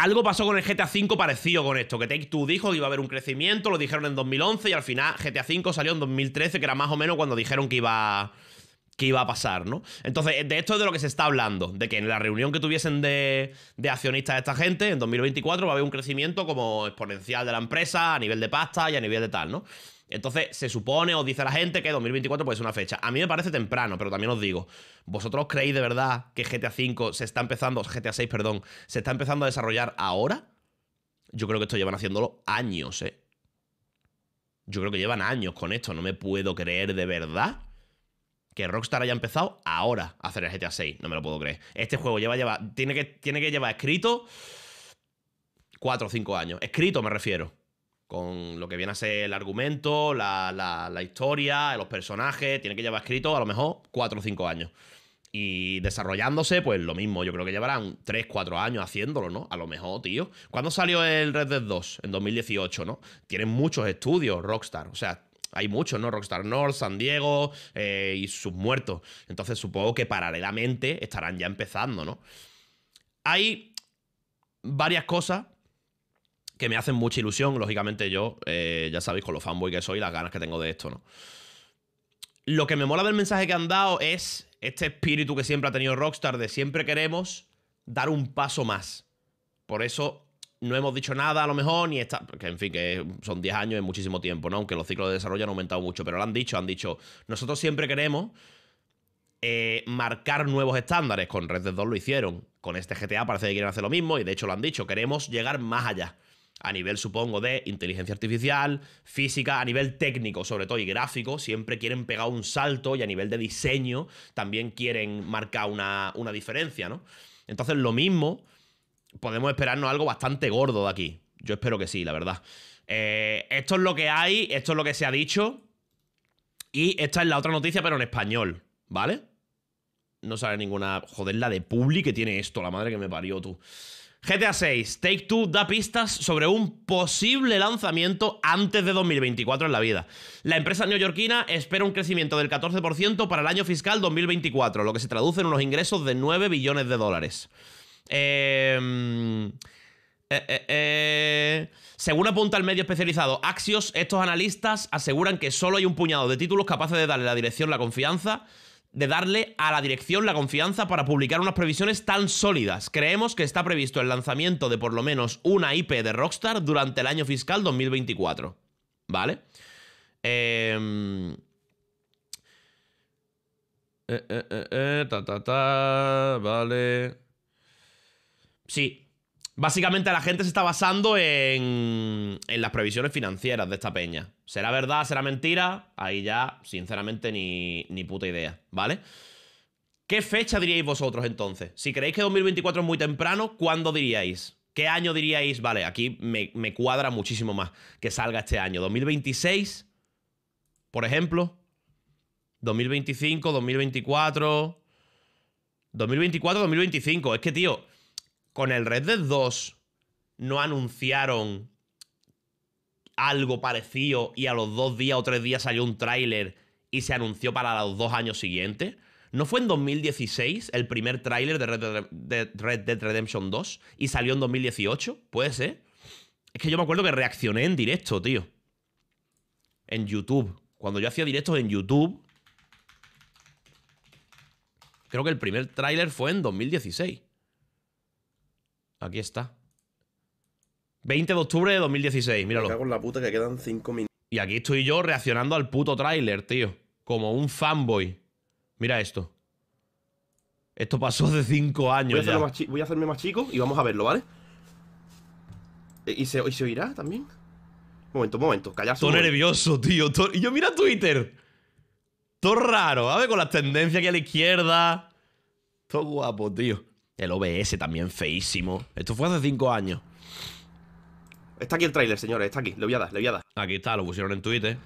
Algo pasó con el GTA V parecido con esto, que Take Two dijo que iba a haber un crecimiento, lo dijeron en 2011 y al final GTA V salió en 2013, que era más o menos cuando dijeron que iba que iba a pasar, ¿no? Entonces, de esto es de lo que se está hablando, de que en la reunión que tuviesen de, de accionistas de esta gente, en 2024 va a haber un crecimiento como exponencial de la empresa a nivel de pasta y a nivel de tal, ¿no? Entonces, se supone, o dice la gente, que 2024 puede ser una fecha. A mí me parece temprano, pero también os digo, ¿vosotros creéis de verdad que GTA V se está empezando, GTA 6, perdón, se está empezando a desarrollar ahora? Yo creo que esto llevan haciéndolo años, ¿eh? Yo creo que llevan años con esto, no me puedo creer de verdad que Rockstar haya empezado ahora a hacer el GTA 6, no me lo puedo creer. Este juego lleva, lleva, tiene que, tiene que llevar escrito 4 o 5 años. Escrito me refiero con lo que viene a ser el argumento, la, historia, los personajes, tiene que llevar escrito a lo mejor 4 o 5 años. Y desarrollándose, pues lo mismo, yo creo que llevarán 3, 4 años haciéndolo, ¿no? A lo mejor, tío. ¿Cuándo salió el Red Dead 2? En 2018, ¿no? Tienen muchos estudios, Rockstar, o sea... Hay muchos, ¿no? Rockstar North, San Diego eh, y sus muertos. Entonces supongo que paralelamente estarán ya empezando, ¿no? Hay varias cosas que me hacen mucha ilusión. Lógicamente, yo, eh, ya sabéis, con los fanboy que soy, las ganas que tengo de esto, ¿no? Lo que me mola del mensaje que han dado es este espíritu que siempre ha tenido Rockstar de siempre queremos dar un paso más. Por eso no hemos dicho nada, a lo mejor, ni está. en fin, que son 10 años, es muchísimo tiempo, ¿no? Aunque los ciclos de desarrollo han aumentado mucho, pero lo han dicho, han dicho, nosotros siempre queremos eh, marcar nuevos estándares. Con Red Dead 2 lo hicieron. Con este GTA parece que quieren hacer lo mismo, y de hecho lo han dicho, queremos llegar más allá a nivel, supongo, de inteligencia artificial, física, a nivel técnico, sobre todo, y gráfico, siempre quieren pegar un salto y a nivel de diseño también quieren marcar una, una diferencia, ¿no? Entonces, lo mismo, podemos esperarnos algo bastante gordo de aquí. Yo espero que sí, la verdad. Eh, esto es lo que hay, esto es lo que se ha dicho. Y esta es la otra noticia, pero en español, ¿vale? No sale ninguna. Joder, la de Publi que tiene esto, la madre que me parió tú. GTA 6, Take Two da pistas sobre un posible lanzamiento antes de 2024 en la vida. La empresa neoyorquina espera un crecimiento del 14% para el año fiscal 2024, lo que se traduce en unos ingresos de 9 billones de dólares. Em, eh, eh, eh, según apunta el medio especializado Axios, estos analistas aseguran que solo hay un puñado de títulos capaces de darle la dirección la confianza de darle a la dirección la confianza para publicar unas previsiones tan sólidas. Creemos que está previsto el lanzamiento de por lo menos una IP de Rockstar durante el año fiscal 2024. ¿Vale? Em, eh... Eh, eh, eh vale. Sí, Básicamente la gente se está basando en, en las previsiones financieras de esta peña. ¿Será verdad? ¿Será mentira? Ahí ya, sinceramente, ni, puta idea, ¿vale? ¿Qué fecha diríais vosotros entonces? Si creéis que 2024 es muy temprano, ¿cuándo diríais? ¿Qué año diríais? Vale, aquí me, me cuadra muchísimo más que salga este año. ¿2026? Por ejemplo. 2025, 2024. 2024, 2025. Es que, tío, con el Red Dead 2 no anunciaron algo parecido y a los dos días o tres días salió un tráiler y se anunció para los dos años siguientes. ¿No fue en 2016 el primer tráiler de Red Dead, Redemption 2 y salió en 2018? Puede ser. Es que yo me acuerdo que reaccioné en directo, tío. En YouTube. Cuando yo hacía directos en YouTube, creo que el primer tráiler fue en 2016. Aquí está. 20 de octubre de 2016, míralo. Y aquí estoy yo reaccionando al puto tráiler, tío. Como un fanboy. Mira esto. Esto pasó hace 5 años. Voy a, voy a, hacerme más chico y vamos a verlo, ¿vale? E-, ¿Y se, oirá también? momento, momento, callarse. estoy nervioso, tío. Y yo mira Twitter. Todo raro, ver Con las tendencias aquí a la izquierda. Todo guapo, tío. El OBS también feísimo. Esto fue hace cinco años. Está aquí el tráiler, señores. Está aquí. Le voy a dar, Aquí está, lo pusieron en Twitter.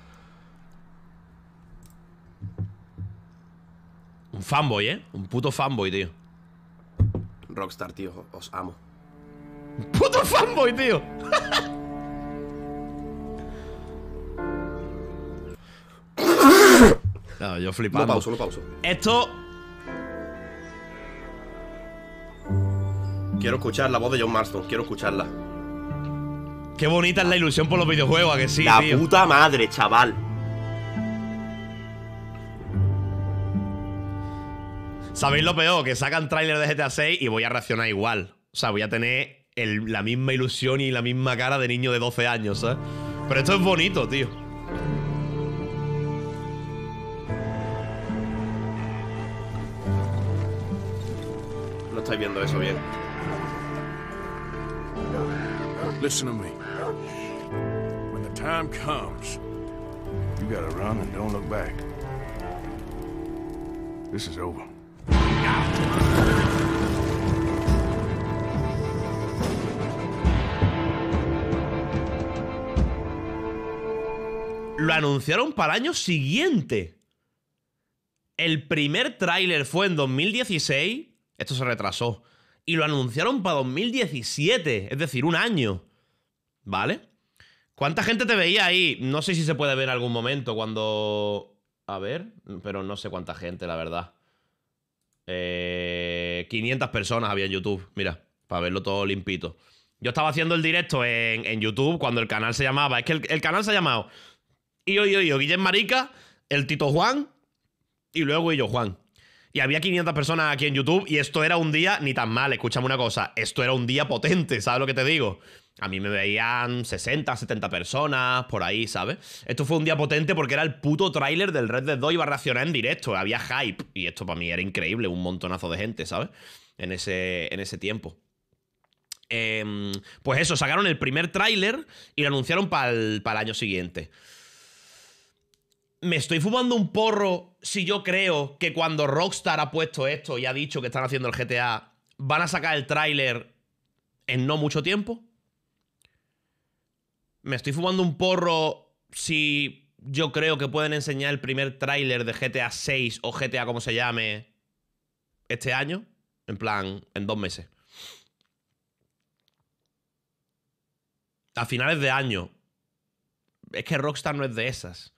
Un fanboy, ¿eh? Un puto fanboy, tío. Rockstar, tío. Os amo. Un puto fanboy, tío. yo flipando. Lo pauso, lo pauso. Esto Quiero escuchar la voz de John Marston, quiero escucharla. Qué bonita es la ilusión por los videojuegos, ¿a que sí, La puta madre, chaval. ¿Sabéis lo peor? Que sacan tráiler de GTA 6 y voy a reaccionar igual. O sea, voy a tener la misma ilusión y la misma cara de niño de 12 años, ¿sabes? Pero esto es bonito, tío. No estáis viendo eso bien. When the time comes, you run and don't look back. Lo anunciaron para el año siguiente. El primer tráiler fue en 2016. Esto se retrasó y lo anunciaron para 2017, es decir, un año. ¿Vale? ¿Cuánta gente te veía ahí? No sé si se puede ver en algún momento cuando... A ver, pero no sé cuánta gente, la verdad. 500 eh, personas había en YouTube, mira, para verlo todo limpito. Yo estaba haciendo el directo en, YouTube cuando el canal se llamaba... Es que el, canal se ha llamado... Y yo, yo, yo, Marica, el Tito Juan y luego y yo Juan y había 500 personas aquí en YouTube y esto era un día ni tan mal, escúchame una cosa, esto era un día potente, ¿sabes lo que te digo? A mí me veían 60, 70 personas, por ahí, ¿sabes? Esto fue un día potente porque era el puto tráiler del Red Dead 2 iba a reaccionar en directo, había hype y esto para mí era increíble, un montonazo de gente, ¿sabes? En ese, en ese tiempo. Em, pues eso, sacaron el primer tráiler y lo anunciaron para el año siguiente me estoy fumando un porro si yo creo que cuando Rockstar ha puesto esto y ha dicho que están haciendo el GTA, van a sacar el tráiler en no mucho tiempo. Me estoy fumando un porro si yo creo que pueden enseñar el primer tráiler de GTA 6 o GTA como se llame este año. En plan, en dos meses. A finales de año. Es que Rockstar no es de esas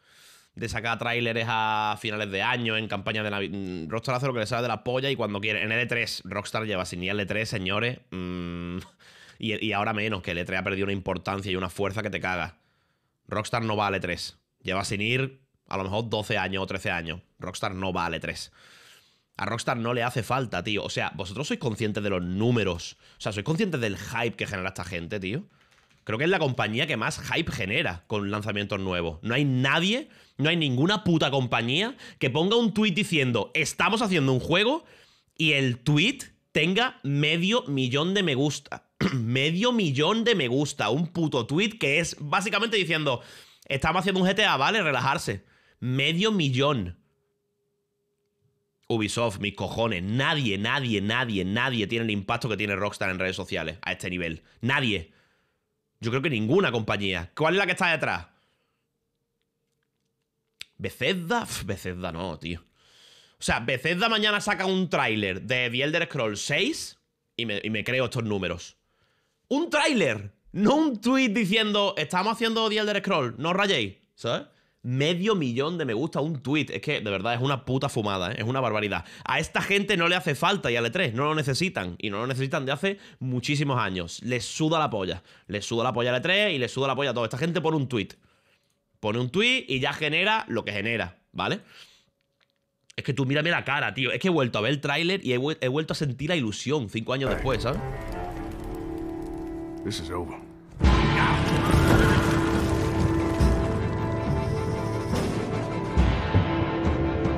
de sacar tráileres a finales de año, en campaña de Navidad. Mm, Rockstar hace lo que le sale de la polla y cuando quiere. En L3, Rockstar lleva sin ir L3, señores. Mm, y, y, ahora menos, que L3 ha perdido una importancia y una fuerza que te caga. Rockstar no va a L3. Lleva sin ir a lo mejor 12 años o 13 años. Rockstar no va a L3. A Rockstar no le hace falta, tío. O sea, vosotros sois conscientes de los números. O sea, sois conscientes del hype que genera esta gente, tío creo que es la compañía que más hype genera con lanzamientos nuevos. No hay nadie, no hay ninguna puta compañía que ponga un tweet diciendo, estamos haciendo un juego y el tweet tenga medio millón de me gusta. medio millón de me gusta. Un puto tweet que es básicamente diciendo, estamos haciendo un GTA, ¿vale? Relajarse. Medio millón. Ubisoft, mis cojones, nadie, nadie, nadie, nadie tiene el impacto que tiene Rockstar en redes sociales a este nivel. Nadie. Yo creo que ninguna compañía. ¿Cuál es la que está detrás? ¿Becezda? Becedda no, tío. O sea, Bethesda mañana saca un tráiler de The Elder Scrolls 6 y me, creo estos números. ¡Un tráiler! No un tweet diciendo, estamos haciendo The Elder Scrolls, no rayéis, ¿sabes? medio millón de me gusta un tweet. Es que de verdad es una puta fumada, ¿eh? es una barbaridad. A esta gente no le hace falta y al E3, no lo necesitan. Y no lo necesitan de hace muchísimos años. Les suda la polla. Les suda la polla al E3 y les suda la polla a todo. Esta gente pone un tweet. Pone un tweet y ya genera lo que genera, ¿vale? Es que tú mírame la cara, tío. Es que he vuelto a ver el tráiler y he, vuelto a sentir la ilusión cinco años después, ¿sabes? This is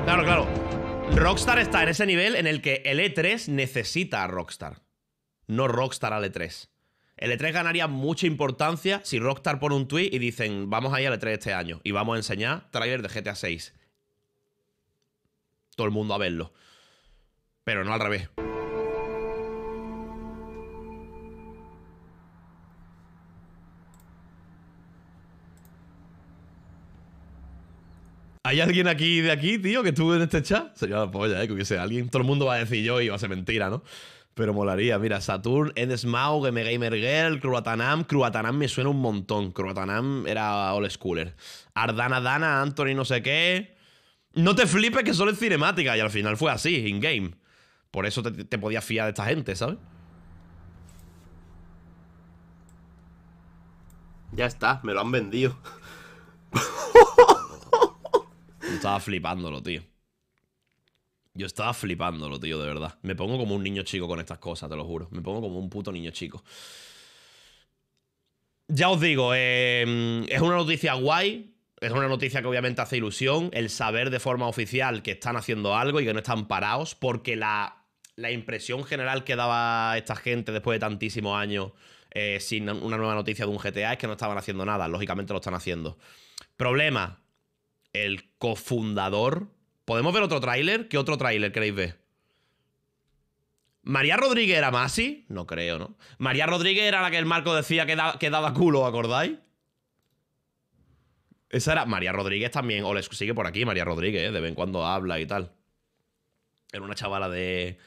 Claro, claro. Rockstar está en ese nivel en el que el E3 necesita a Rockstar, no Rockstar al E3. El E3 ganaría mucha importancia si Rockstar pone un tweet y dicen, vamos a ir al E3 este año y vamos a enseñar trailers de GTA 6. Todo el mundo a verlo. Pero no al revés. ¿Hay alguien aquí de aquí, tío, que estuvo en este chat? Sería la polla, ¿eh? Que hubiese alguien. Todo el mundo va a decir yo y va a ser mentira, ¿no? Pero molaría, mira, Saturn, Ed Mau, M Gamer Girl, Cruatanam. Cruatanam me suena un montón. Cruatanam era all schooler. Ardana Dana, Anthony no sé qué. No te flipes que solo es cinemática y al final fue así, in-game. Por eso te, te podías fiar de esta gente, ¿sabes? Ya está, me lo han vendido. estaba flipándolo, tío. Yo estaba flipándolo, tío, de verdad. Me pongo como un niño chico con estas cosas, te lo juro. Me pongo como un puto niño chico. Ya os digo, em, es una noticia guay. Es una noticia que obviamente hace ilusión. El saber de forma oficial que están haciendo algo y que no están parados. Porque la, impresión general que daba esta gente después de tantísimos años eh, sin una nueva noticia de un GTA es que no estaban haciendo nada. Lógicamente lo están haciendo. Problema, el cofundador. ¿Podemos ver otro tráiler? ¿Qué otro tráiler queréis ver? ¿María Rodríguez era Masi? No creo, ¿no? ¿María Rodríguez era la que el Marco decía que, daba culo, acordáis? Esa era María Rodríguez también. O les sigue por aquí María Rodríguez, ¿eh? de vez en cuando habla y tal. Era una chavala de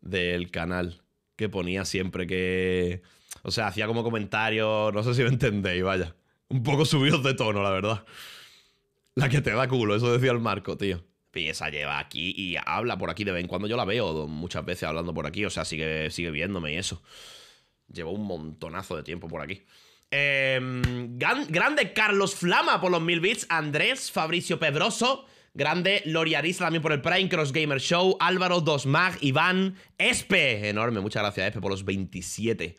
del canal que ponía siempre que... O sea, hacía como comentarios, no sé si lo entendéis, vaya. Un poco subidos de tono, la verdad. La que te da culo, eso decía el Marco, tío. Y esa lleva aquí y habla por aquí de vez en cuando. Yo la veo muchas veces hablando por aquí, o sea, sigue, viéndome y eso. Llevo un montonazo de tiempo por aquí. Em, grande Carlos Flama por los mil bits. Andrés, Fabricio Pedroso. Grande Lori también por el Prime Cross Gamer Show. Álvaro Mag, Iván, Espe. Enorme, muchas gracias, Espe, por los 27.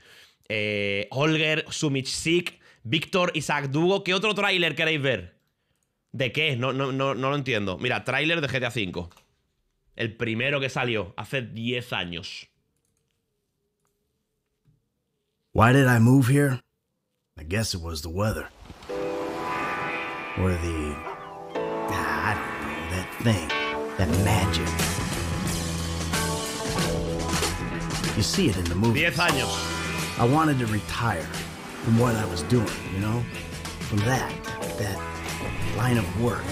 Eh, Holger, Sumich Sik, Víctor, Isaac Dugo. ¿Qué otro tráiler queréis ver? ¿De qué? No, no, no, no lo entiendo. Mira, tráiler de GTA V. El primero que salió hace 10 años. Why did I move here? I guess it was the weather. Or the ah, I don't know, that thing, that magic. You see it in the movie. 10 años. I wanted to retire from what I was doing, you know? From that, that line of work.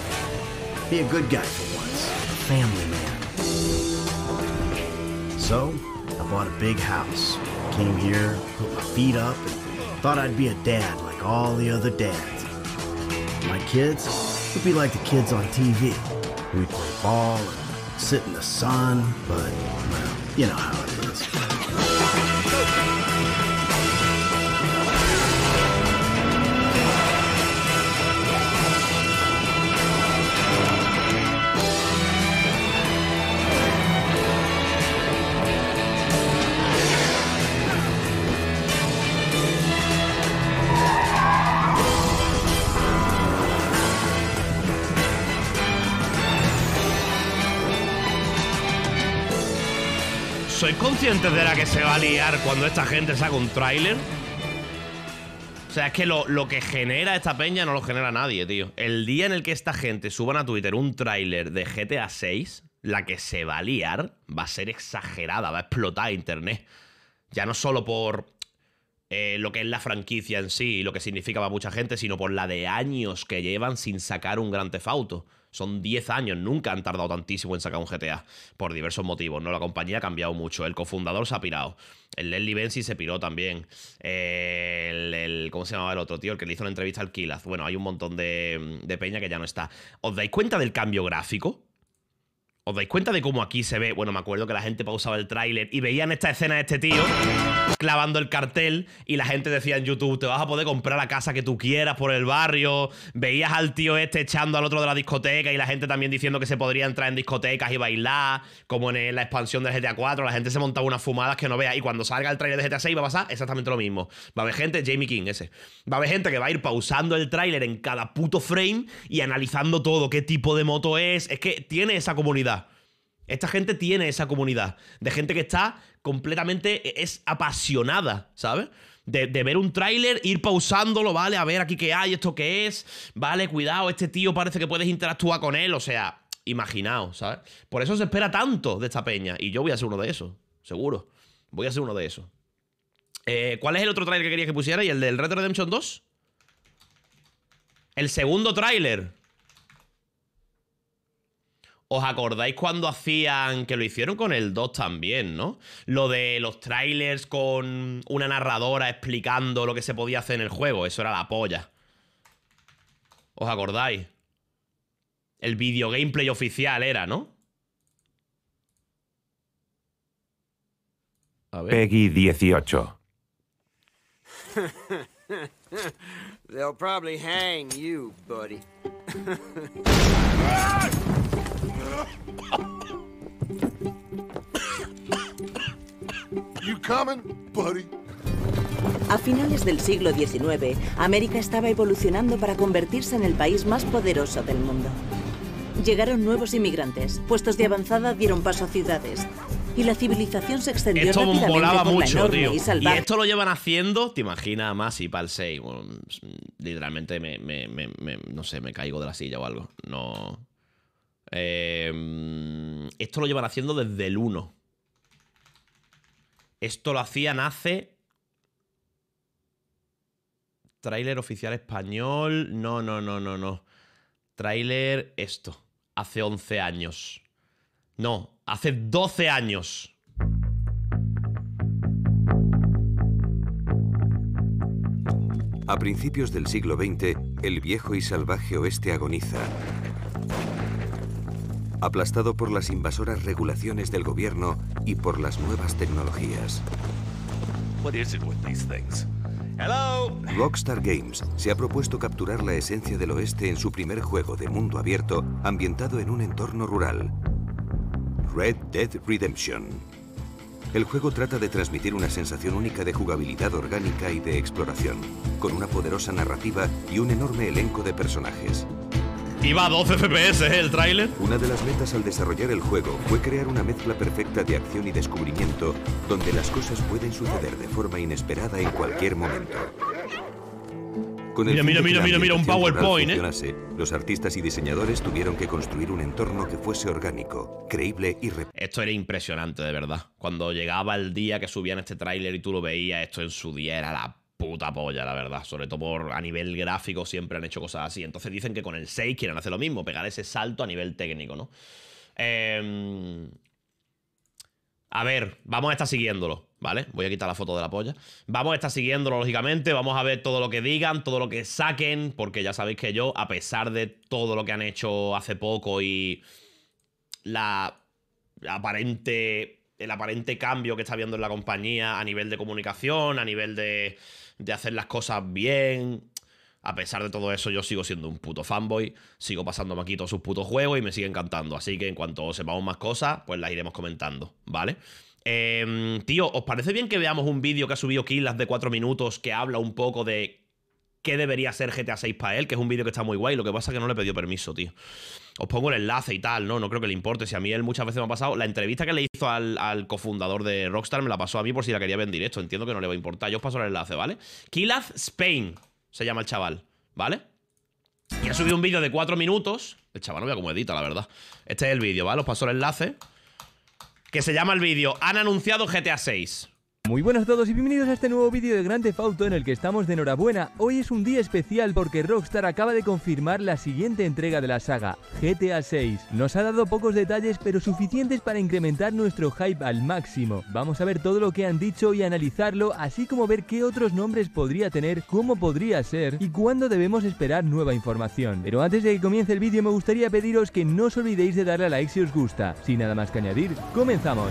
Be a good guy for once, a family man. So, I bought a big house, came here, put my feet up, and thought I'd be a dad like all the other dads. My kids would be like the kids on TV. We'd play ball and sit in the sun, but, well, you know how it is. ¿Sois conscientes de la que se va a liar cuando esta gente saca un tráiler? O sea, es que lo, que genera esta peña no lo genera nadie, tío. El día en el que esta gente suban a Twitter un tráiler de GTA VI, la que se va a liar va a ser exagerada, va a explotar internet. Ya no solo por eh, lo que es la franquicia en sí y lo que significa para mucha gente, sino por la de años que llevan sin sacar un gran tefauto. Son 10 años, nunca han tardado tantísimo en sacar un GTA, por diversos motivos, ¿no? La compañía ha cambiado mucho, el cofundador se ha pirado, el Leslie Benzi se piró también, el, ¿Cómo se llamaba el otro, tío? El que le hizo la entrevista al Kilaz. Bueno, hay un montón de, de peña que ya no está. ¿Os dais cuenta del cambio gráfico? ¿Os dais cuenta de cómo aquí se ve? Bueno, me acuerdo que la gente pausaba el tráiler y veían esta escena de este tío clavando el cartel y la gente decía en YouTube, te vas a poder comprar la casa que tú quieras por el barrio. Veías al tío este echando al otro de la discoteca y la gente también diciendo que se podría entrar en discotecas y bailar, como en la expansión del GTA 4. La gente se montaba unas fumadas que no vea Y cuando salga el tráiler de GTA 6 va a pasar exactamente lo mismo. Va a haber gente, Jamie King ese, va a haber gente que va a ir pausando el tráiler en cada puto frame y analizando todo, qué tipo de moto es. Es que tiene esa comunidad esta gente tiene esa comunidad de gente que está completamente, e, es apasionada, ¿sabes? De, ver un tráiler, ir pausándolo, ¿vale? A ver aquí qué hay, esto qué es, ¿vale? Cuidado, este tío parece que puedes interactuar con él, o sea, imaginaos, ¿sabes? Por eso se espera tanto de esta peña, y yo voy a ser uno de esos, seguro. Voy a ser uno de esos. Eh, ¿Cuál es el otro tráiler que quería que pusiera? ¿Y el del Red Redemption 2? El segundo tráiler. ¿Os acordáis cuando hacían, que lo hicieron con el 2 también, ¿no? Lo de los trailers con una narradora explicando lo que se podía hacer en el juego, eso era la polla. ¿Os acordáis? El video gameplay oficial era, ¿no? A ver. Peggy 18. They'll probably hang you, buddy. A finales del siglo XIX, América estaba evolucionando para convertirse en el país más poderoso del mundo. Llegaron nuevos inmigrantes, puestos de avanzada dieron paso a ciudades, y la civilización se extendió esto rápidamente volaba mucho, tío. Y, esto lo llevan haciendo, te imaginas, más y pal literalmente me, no sé, me caigo de la silla o algo. No... Eh, esto lo llevan haciendo desde el 1. Esto lo hacían hace. Trailer oficial español. No, no, no, no, no. Trailer esto. Hace 11 años. No, hace 12 años. A principios del siglo XX, el viejo y salvaje oeste agoniza aplastado por las invasoras regulaciones del gobierno y por las nuevas tecnologías. Rockstar Games se ha propuesto capturar la esencia del oeste en su primer juego de mundo abierto ambientado en un entorno rural. Red Dead Redemption. El juego trata de transmitir una sensación única de jugabilidad orgánica y de exploración, con una poderosa narrativa y un enorme elenco de personajes. Iba a 12 FPS ¿eh? el tráiler. Una de las metas al desarrollar el juego fue crear una mezcla perfecta de acción y descubrimiento donde las cosas pueden suceder de forma inesperada en cualquier momento. Con el mira, mira, mira, mira, un PowerPoint, ¿eh? Los artistas y diseñadores tuvieron que construir un entorno que fuese orgánico, creíble y Esto era impresionante, de verdad. Cuando llegaba el día que subían este tráiler y tú lo veías, esto en su día era la puta polla, la verdad. Sobre todo por a nivel gráfico siempre han hecho cosas así. Entonces dicen que con el 6 quieren hacer lo mismo, pegar ese salto a nivel técnico, ¿no? Em, a ver, vamos a estar siguiéndolo, ¿vale? Voy a quitar la foto de la polla. Vamos a estar siguiéndolo, lógicamente. Vamos a ver todo lo que digan, todo lo que saquen, porque ya sabéis que yo, a pesar de todo lo que han hecho hace poco y la, la aparente, el aparente cambio que está habiendo en la compañía a nivel de comunicación, a nivel de de hacer las cosas bien. A pesar de todo eso, yo sigo siendo un puto fanboy, sigo pasando aquí todos sus putos juegos y me siguen encantando. Así que en cuanto sepamos más cosas, pues las iremos comentando, ¿vale? Em, tío, ¿os parece bien que veamos un vídeo que ha subido Killas de 4 minutos que habla un poco de qué debería ser GTA 6 para él? Que es un vídeo que está muy guay, lo que pasa es que no le pidió permiso, tío os pongo el enlace y tal, ¿no? No creo que le importe. Si a mí él muchas veces me ha pasado. La entrevista que le hizo al, cofundador de Rockstar me la pasó a mí por si la quería ver en directo. Entiendo que no le va a importar. Yo os paso el enlace, ¿vale? Kilaz Spain se llama el chaval, ¿vale? Y ha subido un vídeo de cuatro minutos. El chaval no vea cómo edita, la verdad. Este es el vídeo, ¿vale? Os paso el enlace. Que se llama el vídeo Han anunciado GTA 6. Muy buenas a todos y bienvenidos a este nuevo vídeo de Grande Fauto en el que estamos de enhorabuena. Hoy es un día especial porque Rockstar acaba de confirmar la siguiente entrega de la saga, GTA 6. Nos ha dado pocos detalles pero suficientes para incrementar nuestro hype al máximo. Vamos a ver todo lo que han dicho y analizarlo, así como ver qué otros nombres podría tener, cómo podría ser y cuándo debemos esperar nueva información. Pero antes de que comience el vídeo me gustaría pediros que no os olvidéis de darle a like si os gusta. Sin nada más que añadir, comenzamos.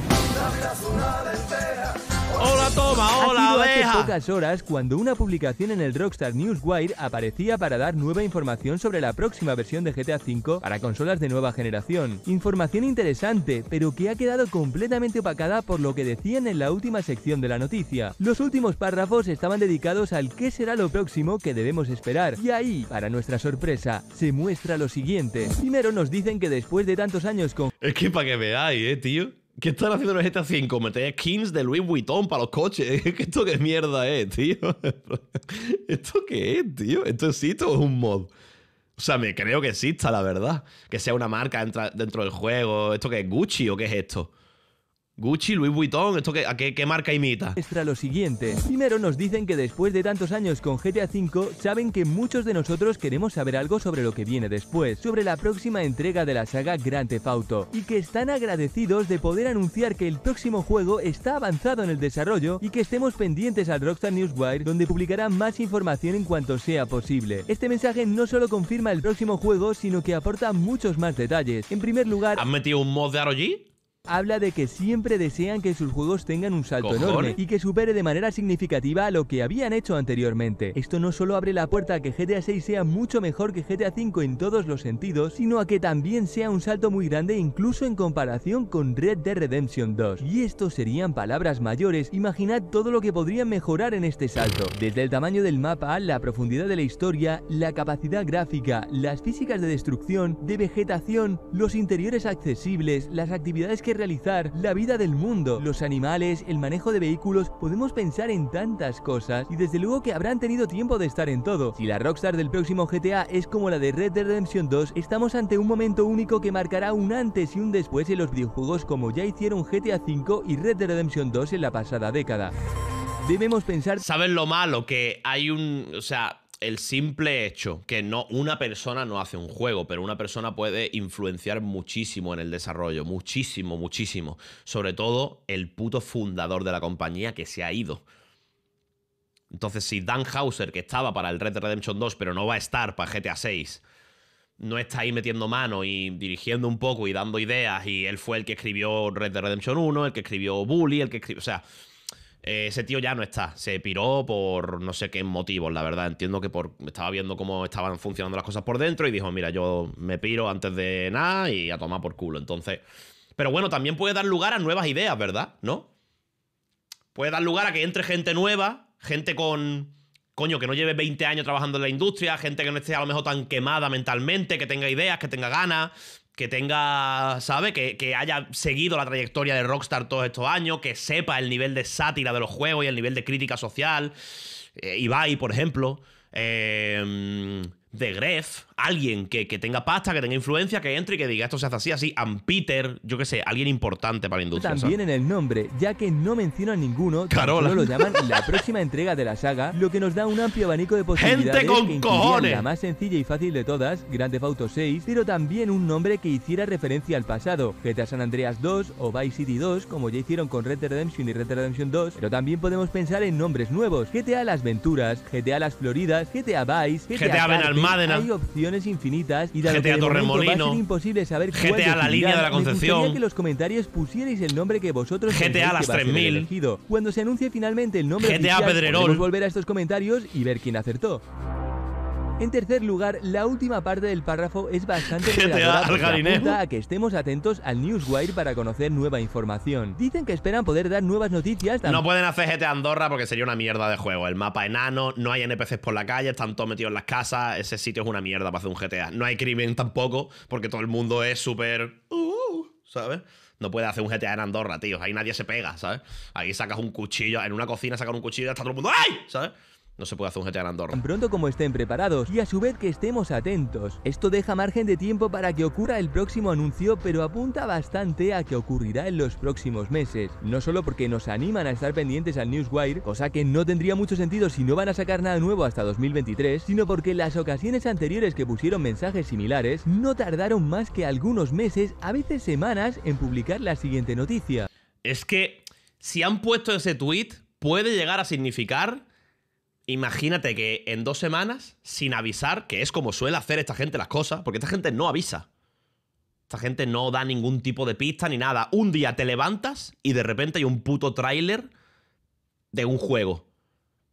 Hola toma, hola ha sido Hace pocas horas cuando una publicación en el Rockstar Newswire aparecía para dar nueva información sobre la próxima versión de GTA V para consolas de nueva generación. Información interesante, pero que ha quedado completamente opacada por lo que decían en la última sección de la noticia. Los últimos párrafos estaban dedicados al qué será lo próximo que debemos esperar. Y ahí, para nuestra sorpresa, se muestra lo siguiente. Primero nos dicen que después de tantos años con... Es que para que veáis, eh, tío. ¿Qué están haciendo los GTA 5? Meter skins de Louis Vuitton para los coches. ¿Esto qué mierda es, tío? ¿Esto qué es, tío? ¿Esto existe o es un mod? O sea, me creo que exista, la verdad. Que sea una marca dentro del juego. ¿Esto qué es Gucci o qué es esto? Gucci, Louis Vuitton, ¿esto qué, a qué, marca imita? Extra lo siguiente. Primero nos dicen que después de tantos años con GTA V, saben que muchos de nosotros queremos saber algo sobre lo que viene después, sobre la próxima entrega de la saga Grand Theft Auto, y que están agradecidos de poder anunciar que el próximo juego está avanzado en el desarrollo y que estemos pendientes al Rockstar Newswire, donde publicará más información en cuanto sea posible. Este mensaje no solo confirma el próximo juego, sino que aporta muchos más detalles. En primer lugar... ¿Han metido un mod de ROG? habla de que siempre desean que sus juegos tengan un salto enorme y que supere de manera significativa lo que habían hecho anteriormente. Esto no solo abre la puerta a que GTA 6 sea mucho mejor que GTA 5 en todos los sentidos, sino a que también sea un salto muy grande incluso en comparación con Red Dead Redemption 2. Y esto serían palabras mayores, imaginad todo lo que podrían mejorar en este salto, desde el tamaño del mapa, la profundidad de la historia, la capacidad gráfica, las físicas de destrucción, de vegetación, los interiores accesibles, las actividades que realizar, la vida del mundo, los animales, el manejo de vehículos, podemos pensar en tantas cosas y desde luego que habrán tenido tiempo de estar en todo. Si la Rockstar del próximo GTA es como la de Red Dead Redemption 2, estamos ante un momento único que marcará un antes y un después en los videojuegos como ya hicieron GTA V y Red Dead Redemption 2 en la pasada década. Debemos pensar... saben lo malo? Que hay un... O sea, el simple hecho que no, una persona no hace un juego, pero una persona puede influenciar muchísimo en el desarrollo, muchísimo, muchísimo. Sobre todo el puto fundador de la compañía que se ha ido. Entonces, si Dan Hauser, que estaba para el Red Dead Redemption 2, pero no va a estar para GTA 6, no está ahí metiendo mano y dirigiendo un poco y dando ideas, y él fue el que escribió Red Dead Redemption 1, el que escribió Bully, el que escribió. O sea, eh, ese tío ya no está. Se piró por no sé qué motivos, la verdad. Entiendo que estaba viendo cómo estaban funcionando las cosas por dentro y dijo, mira, yo me piro antes de nada y a tomar por culo. Entonces... Pero bueno, también puede dar lugar a nuevas ideas, ¿verdad? ¿No? Puede dar lugar a que entre gente nueva, gente con... Coño, que no lleve 20 años trabajando en la industria, gente que no esté a lo mejor tan quemada mentalmente, que tenga ideas, que tenga ganas que tenga, ¿sabe? Que, que, haya seguido la trayectoria de Rockstar todos estos años, que sepa el nivel de sátira de los juegos y el nivel de crítica social. Eh, Ibai, por ejemplo. de eh, mm, Gref, alguien que, tenga pasta, que tenga influencia, que entre y que diga esto se hace así, así, Peter yo que sé, alguien importante para la industria. También en el nombre, ya que no mencionan ninguno, solo lo llaman la próxima entrega de la saga, lo que nos da un amplio abanico de posibilidades. ¡Gente con cojones! La más sencilla y fácil de todas, Grand Theft Auto 6, pero también un nombre que hiciera referencia al pasado, GTA San Andreas 2 o Vice City 2, como ya hicieron con Red Dead Redemption y Red Dead Redemption 2, pero también podemos pensar en nombres nuevos, GTA Las Venturas, GTA Las Floridas, GTA Vice, GTA, GTA Hay opciones infinitas y dado GTA que Torremolino, a imposible saber GTA cuál la línea de la Concepción. que los comentarios pusierais el nombre que vosotros GTA las 3000. Elegido. Cuando se anuncie finalmente el nombre GTA Pedrerol. volver a estos comentarios y ver quién acertó. En tercer lugar, la última parte del párrafo es bastante GTA a que estemos atentos al Newswire para conocer nueva información. Dicen que esperan poder dar nuevas noticias. No pueden hacer GTA Andorra porque sería una mierda de juego. El mapa enano, no hay NPCs por la calle, están todos metidos en las casas, ese sitio es una mierda para hacer un GTA. No hay crimen tampoco porque todo el mundo es súper... Uh, ¿Sabes? No puede hacer un GTA en Andorra, tío. Ahí nadie se pega, ¿sabes? Ahí sacas un cuchillo, en una cocina sacas un cuchillo y está todo el mundo. ¡Ay! ¿Sabes? No se puede hacer un GTA en Andorra. pronto como estén preparados y a su vez que estemos atentos. Esto deja margen de tiempo para que ocurra el próximo anuncio, pero apunta bastante a que ocurrirá en los próximos meses. No solo porque nos animan a estar pendientes al Newswire, cosa que no tendría mucho sentido si no van a sacar nada nuevo hasta 2023, sino porque las ocasiones anteriores que pusieron mensajes similares no tardaron más que algunos meses, a veces semanas, en publicar la siguiente noticia. Es que si han puesto ese tweet, puede llegar a significar Imagínate que en dos semanas, sin avisar, que es como suele hacer esta gente las cosas, porque esta gente no avisa. Esta gente no da ningún tipo de pista ni nada. Un día te levantas y de repente hay un puto tráiler de un juego.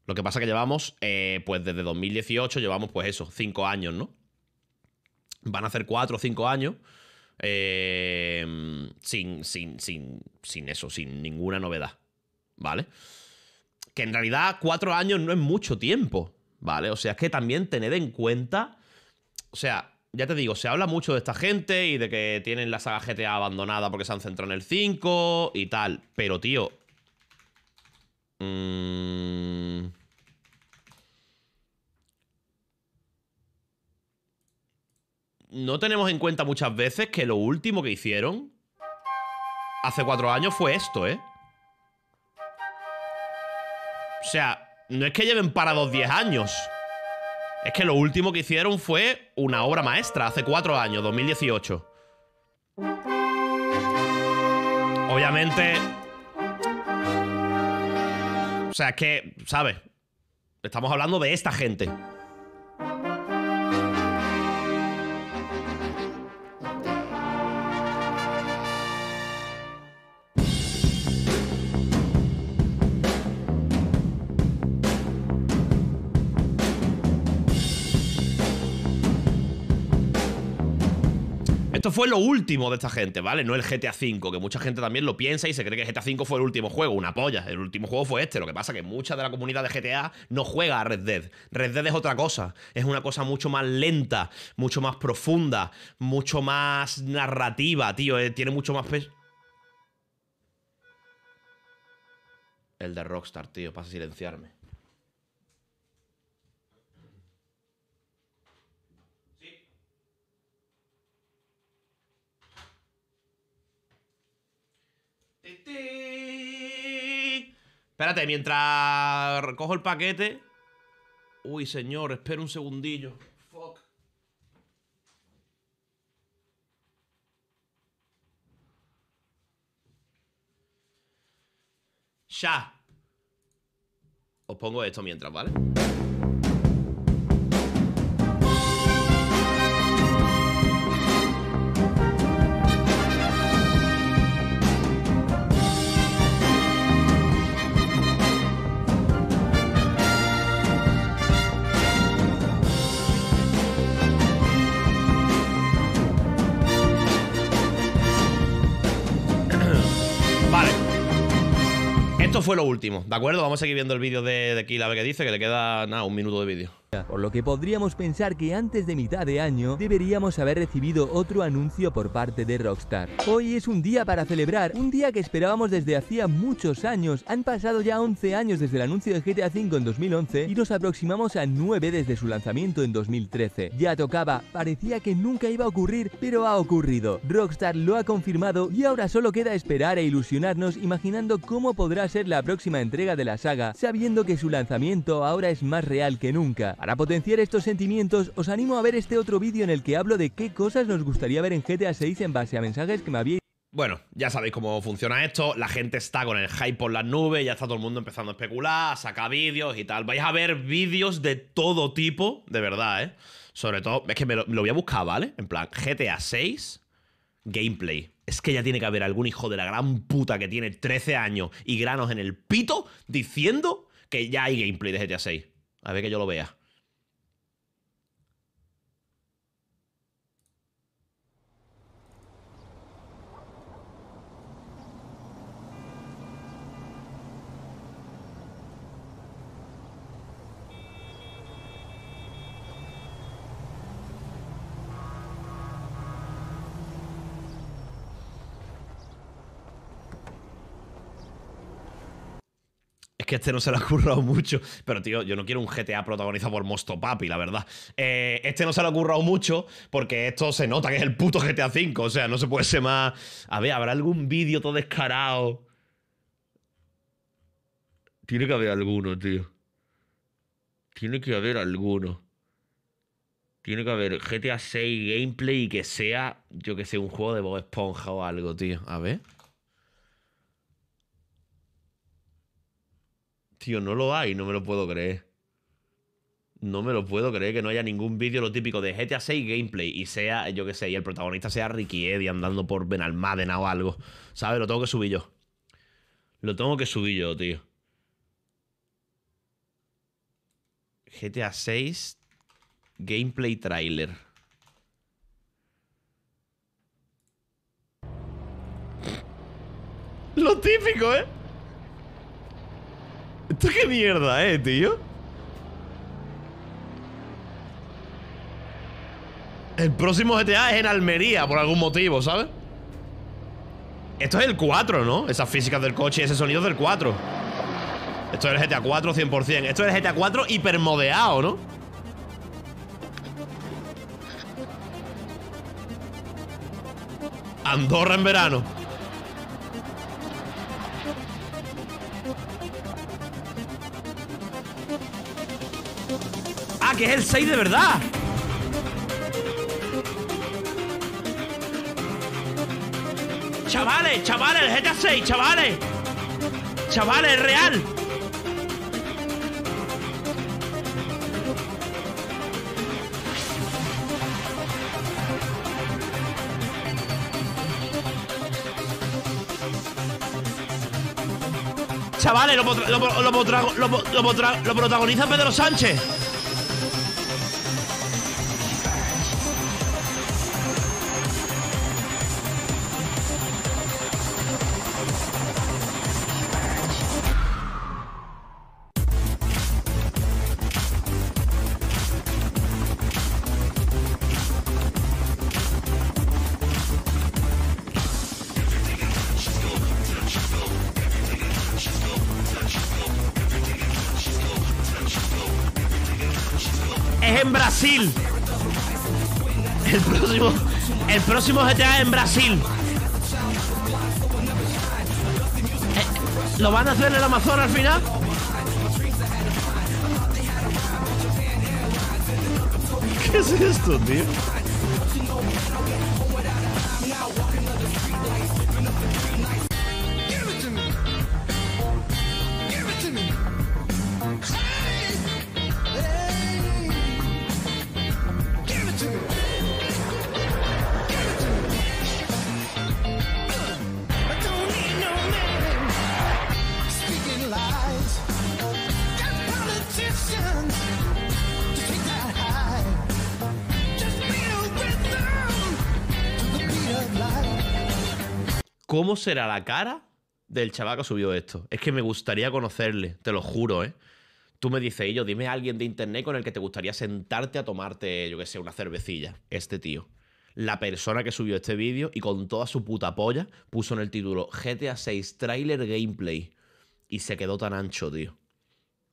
Lo que pasa que llevamos, eh, pues desde 2018 llevamos pues eso, cinco años, ¿no? Van a hacer cuatro o cinco años eh, sin, sin, sin, sin eso, sin ninguna novedad, ¿vale? vale que en realidad cuatro años no es mucho tiempo, ¿vale? O sea, es que también tened en cuenta, o sea, ya te digo, se habla mucho de esta gente y de que tienen la saga GTA abandonada porque se han centrado en el 5 y tal, pero tío... Mm, no tenemos en cuenta muchas veces que lo último que hicieron hace cuatro años fue esto, ¿eh? O sea, no es que lleven parados 10 años. Es que lo último que hicieron fue una obra maestra, hace 4 años, 2018. Obviamente... O sea, es que, ¿sabes? Estamos hablando de esta gente. fue lo último de esta gente, ¿vale? No el GTA V, que mucha gente también lo piensa y se cree que GTA V fue el último juego, una polla. El último juego fue este, lo que pasa que mucha de la comunidad de GTA no juega a Red Dead. Red Dead es otra cosa, es una cosa mucho más lenta, mucho más profunda, mucho más narrativa, tío, eh, tiene mucho más peso. El de Rockstar, tío, pasa a silenciarme. Espérate, mientras recojo el paquete. Uy, señor, espera un segundillo. Fuck. Ya. Os pongo esto mientras, ¿vale? fue lo último, ¿de acuerdo? Vamos a seguir viendo el vídeo de, de Kill a ver qué dice, que le queda nada, un minuto de vídeo. Por lo que podríamos pensar que antes de mitad de año deberíamos haber recibido otro anuncio por parte de Rockstar. Hoy es un día para celebrar, un día que esperábamos desde hacía muchos años. Han pasado ya 11 años desde el anuncio de GTA V en 2011 y nos aproximamos a 9 desde su lanzamiento en 2013. Ya tocaba, parecía que nunca iba a ocurrir, pero ha ocurrido. Rockstar lo ha confirmado y ahora solo queda esperar e ilusionarnos imaginando cómo podrá ser la próxima entrega de la saga, sabiendo que su lanzamiento ahora es más real que nunca. Para potenciar estos sentimientos, os animo a ver este otro vídeo en el que hablo de qué cosas nos gustaría ver en GTA 6 en base a mensajes que me habíais bueno, ya sabéis cómo funciona esto. La gente está con el hype por las nubes, ya está todo el mundo empezando a especular, saca sacar vídeos y tal. Vais a ver vídeos de todo tipo, de verdad, ¿eh? Sobre todo, es que me lo, voy a buscar, ¿vale? En plan, GTA 6, gameplay. Es que ya tiene que haber algún hijo de la gran puta que tiene 13 años y granos en el pito diciendo que ya hay gameplay de GTA 6. A ver que yo lo vea. que este no se lo ha currado mucho. Pero, tío, yo no quiero un GTA protagonizado por Mosto Papi, la verdad. Eh, este no se lo ha currado mucho porque esto se nota que es el puto GTA V. O sea, no se puede ser más. A ver, ¿habrá algún vídeo todo descarado? Tiene que haber alguno, tío. Tiene que haber alguno. Tiene que haber GTA 6 gameplay y que sea, yo que sé, un juego de Bob Esponja o algo, tío. A ver. Tío, no lo hay, no me lo puedo creer. No me lo puedo creer que no haya ningún vídeo lo típico de GTA 6 gameplay y sea, yo qué sé, y el protagonista sea Ricky Eddy andando por Benalmádena o algo. ¿Sabes? Lo tengo que subir yo. Lo tengo que subir yo, tío. GTA 6 gameplay trailer. Lo típico, ¿eh? ¿Esto qué mierda eh, tío? El próximo GTA es en Almería por algún motivo, ¿sabes? Esto es el 4, ¿no? Esas físicas del coche y ese sonido del 4 Esto es el GTA 4 100% Esto es el GTA 4 hipermodeado, ¿no? Andorra en verano que es el 6 de verdad. Chavales, chavales, el GTA 6, chavales. Chavales, real. Chavales, lo, lo, lo, lo protagoniza Pedro Sánchez. GTA en Brasil. Eh, ¿Lo van a hacer en el Amazonas al final? ¿Qué es esto, tío? ¿Cómo será la cara del chaval que subió esto? Es que me gustaría conocerle, te lo juro, ¿eh? Tú me dices, yo dime a alguien de internet con el que te gustaría sentarte a tomarte, yo qué sé, una cervecilla. Este tío. La persona que subió este vídeo y con toda su puta polla puso en el título GTA 6 Trailer Gameplay. Y se quedó tan ancho, tío.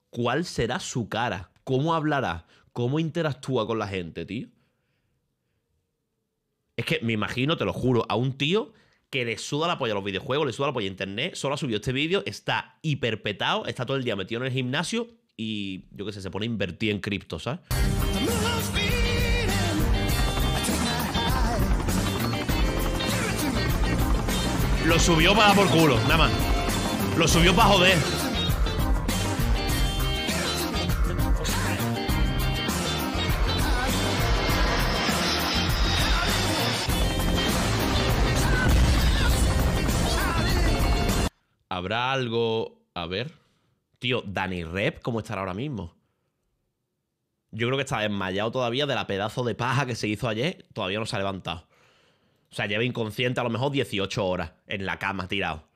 ¿Cuál será su cara? ¿Cómo hablará? ¿Cómo interactúa con la gente, tío? Es que me imagino, te lo juro, a un tío que le suda la apoyo a los videojuegos, le suda la apoyo a internet, solo ha subido este vídeo, está hiperpetado, está todo el día metido en el gimnasio y yo qué sé, se pone a invertir en cripto, ¿sabes? Lo subió para por culo, nada más. Lo subió para joder. ¿Habrá algo? A ver. Tío, Dani Rep, ¿cómo estará ahora mismo? Yo creo que está desmayado todavía de la pedazo de paja que se hizo ayer. Todavía no se ha levantado. O sea, lleva inconsciente a lo mejor 18 horas en la cama tirado.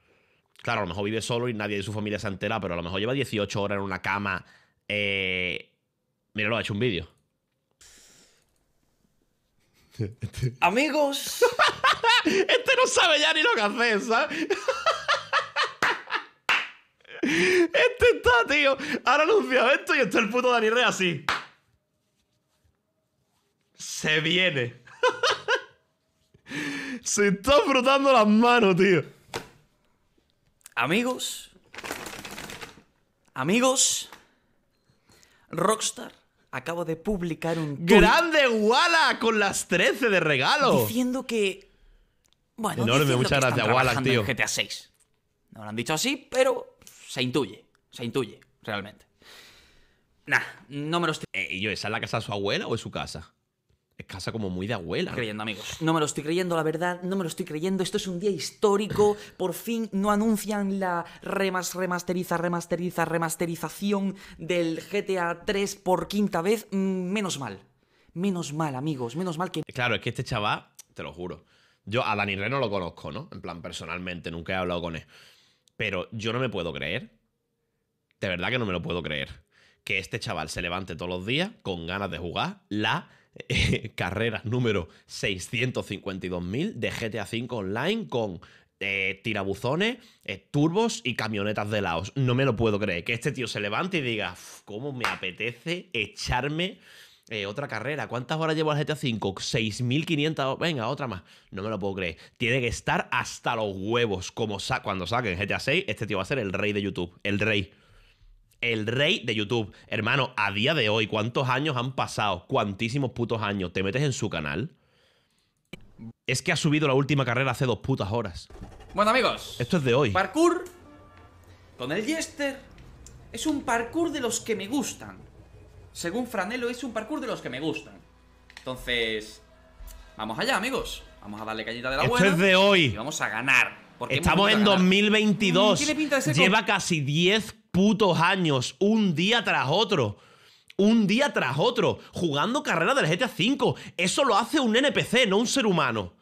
Claro, a lo mejor vive solo y nadie de su familia se entera, pero a lo mejor lleva 18 horas en una cama. Eh... Míralo, ha hecho un vídeo. Amigos. este no sabe ya ni lo que hace, ¿sabes? Este está, tío. Ahora anunciado esto y está el puto Dani Rey así. Se viene. Se está frotando las manos, tío. Amigos. Amigos. Rockstar acaba de publicar un. ¡Grande Walla! Con las 13 de regalo. Diciendo que. Bueno, Enorme, muchas que gracias, Walla, tío. GTA 6. No lo han dicho así, pero se intuye, se intuye, realmente. Nah, no me lo estoy... Eh, ¿Y yo, ¿esa es la casa de su abuela o es su casa? Es casa como muy de abuela. Creyendo, amigos. No me lo estoy creyendo, la verdad, no me lo estoy creyendo. Esto es un día histórico. Por fin no anuncian la remas, remasteriza, remasteriza, remasterización del GTA 3 por quinta vez. Mm, menos mal. Menos mal, amigos. Menos mal que. Eh, claro, es que este chaval, te lo juro. Yo a Dani Reno lo conozco, ¿no? En plan, personalmente, nunca he hablado con él. Pero yo no me puedo creer, de verdad que no me lo puedo creer, que este chaval se levante todos los días con ganas de jugar la eh, carrera número 652.000 de GTA V Online con eh, tirabuzones, eh, turbos y camionetas de laos. No me lo puedo creer. Que este tío se levante y diga, cómo me apetece echarme eh, otra carrera. ¿Cuántas horas llevo al GTA V? 6.500. Venga, otra más. No me lo puedo creer. Tiene que estar hasta los huevos. Como sa cuando saquen GTA 6, este tío va a ser el rey de YouTube. El rey. El rey de YouTube. Hermano, a día de hoy, ¿cuántos años han pasado? ¿Cuantísimos putos años? ¿Te metes en su canal? Es que ha subido la última carrera hace dos putas horas. Bueno, amigos. Esto es de hoy. Parkour con el Jester es un parkour de los que me gustan según Franelo, es un parkour de los que me gustan. Entonces, vamos allá, amigos. Vamos a darle cañita de la buena. Esto es de hoy. Y vamos a ganar. Estamos en 2022. Mm, Lleva casi 10 putos años, un día tras otro. Un día tras otro, jugando carrera del GTA V. Eso lo hace un NPC, no un ser humano.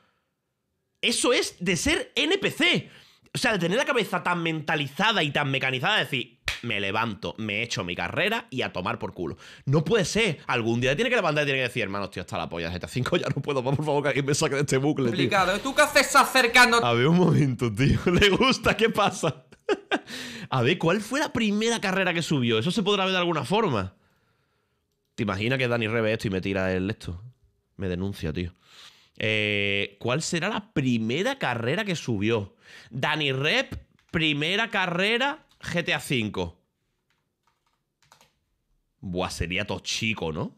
Eso es de ser NPC. O sea, de tener la cabeza tan mentalizada y tan mecanizada, de decir, me levanto, me echo mi carrera y a tomar por culo. No puede ser. Algún día tiene que levantar y tiene que decir, hermano, tío, hasta la polla, GTA 5 ya no puedo Vamos, por favor, que alguien me saque de este bucle. Complicado. ¿eh? ¿Tú qué haces acercándote? A ver, un momento, tío. Le gusta, ¿qué pasa? a ver, ¿cuál fue la primera carrera que subió? Eso se podrá ver de alguna forma. ¿Te imaginas que Dani es esto y me tira el esto? Me denuncia, tío. Eh, ¿Cuál será la primera carrera que subió? Dani Reb, primera carrera GTA V. Buah, sería todo chico, ¿no?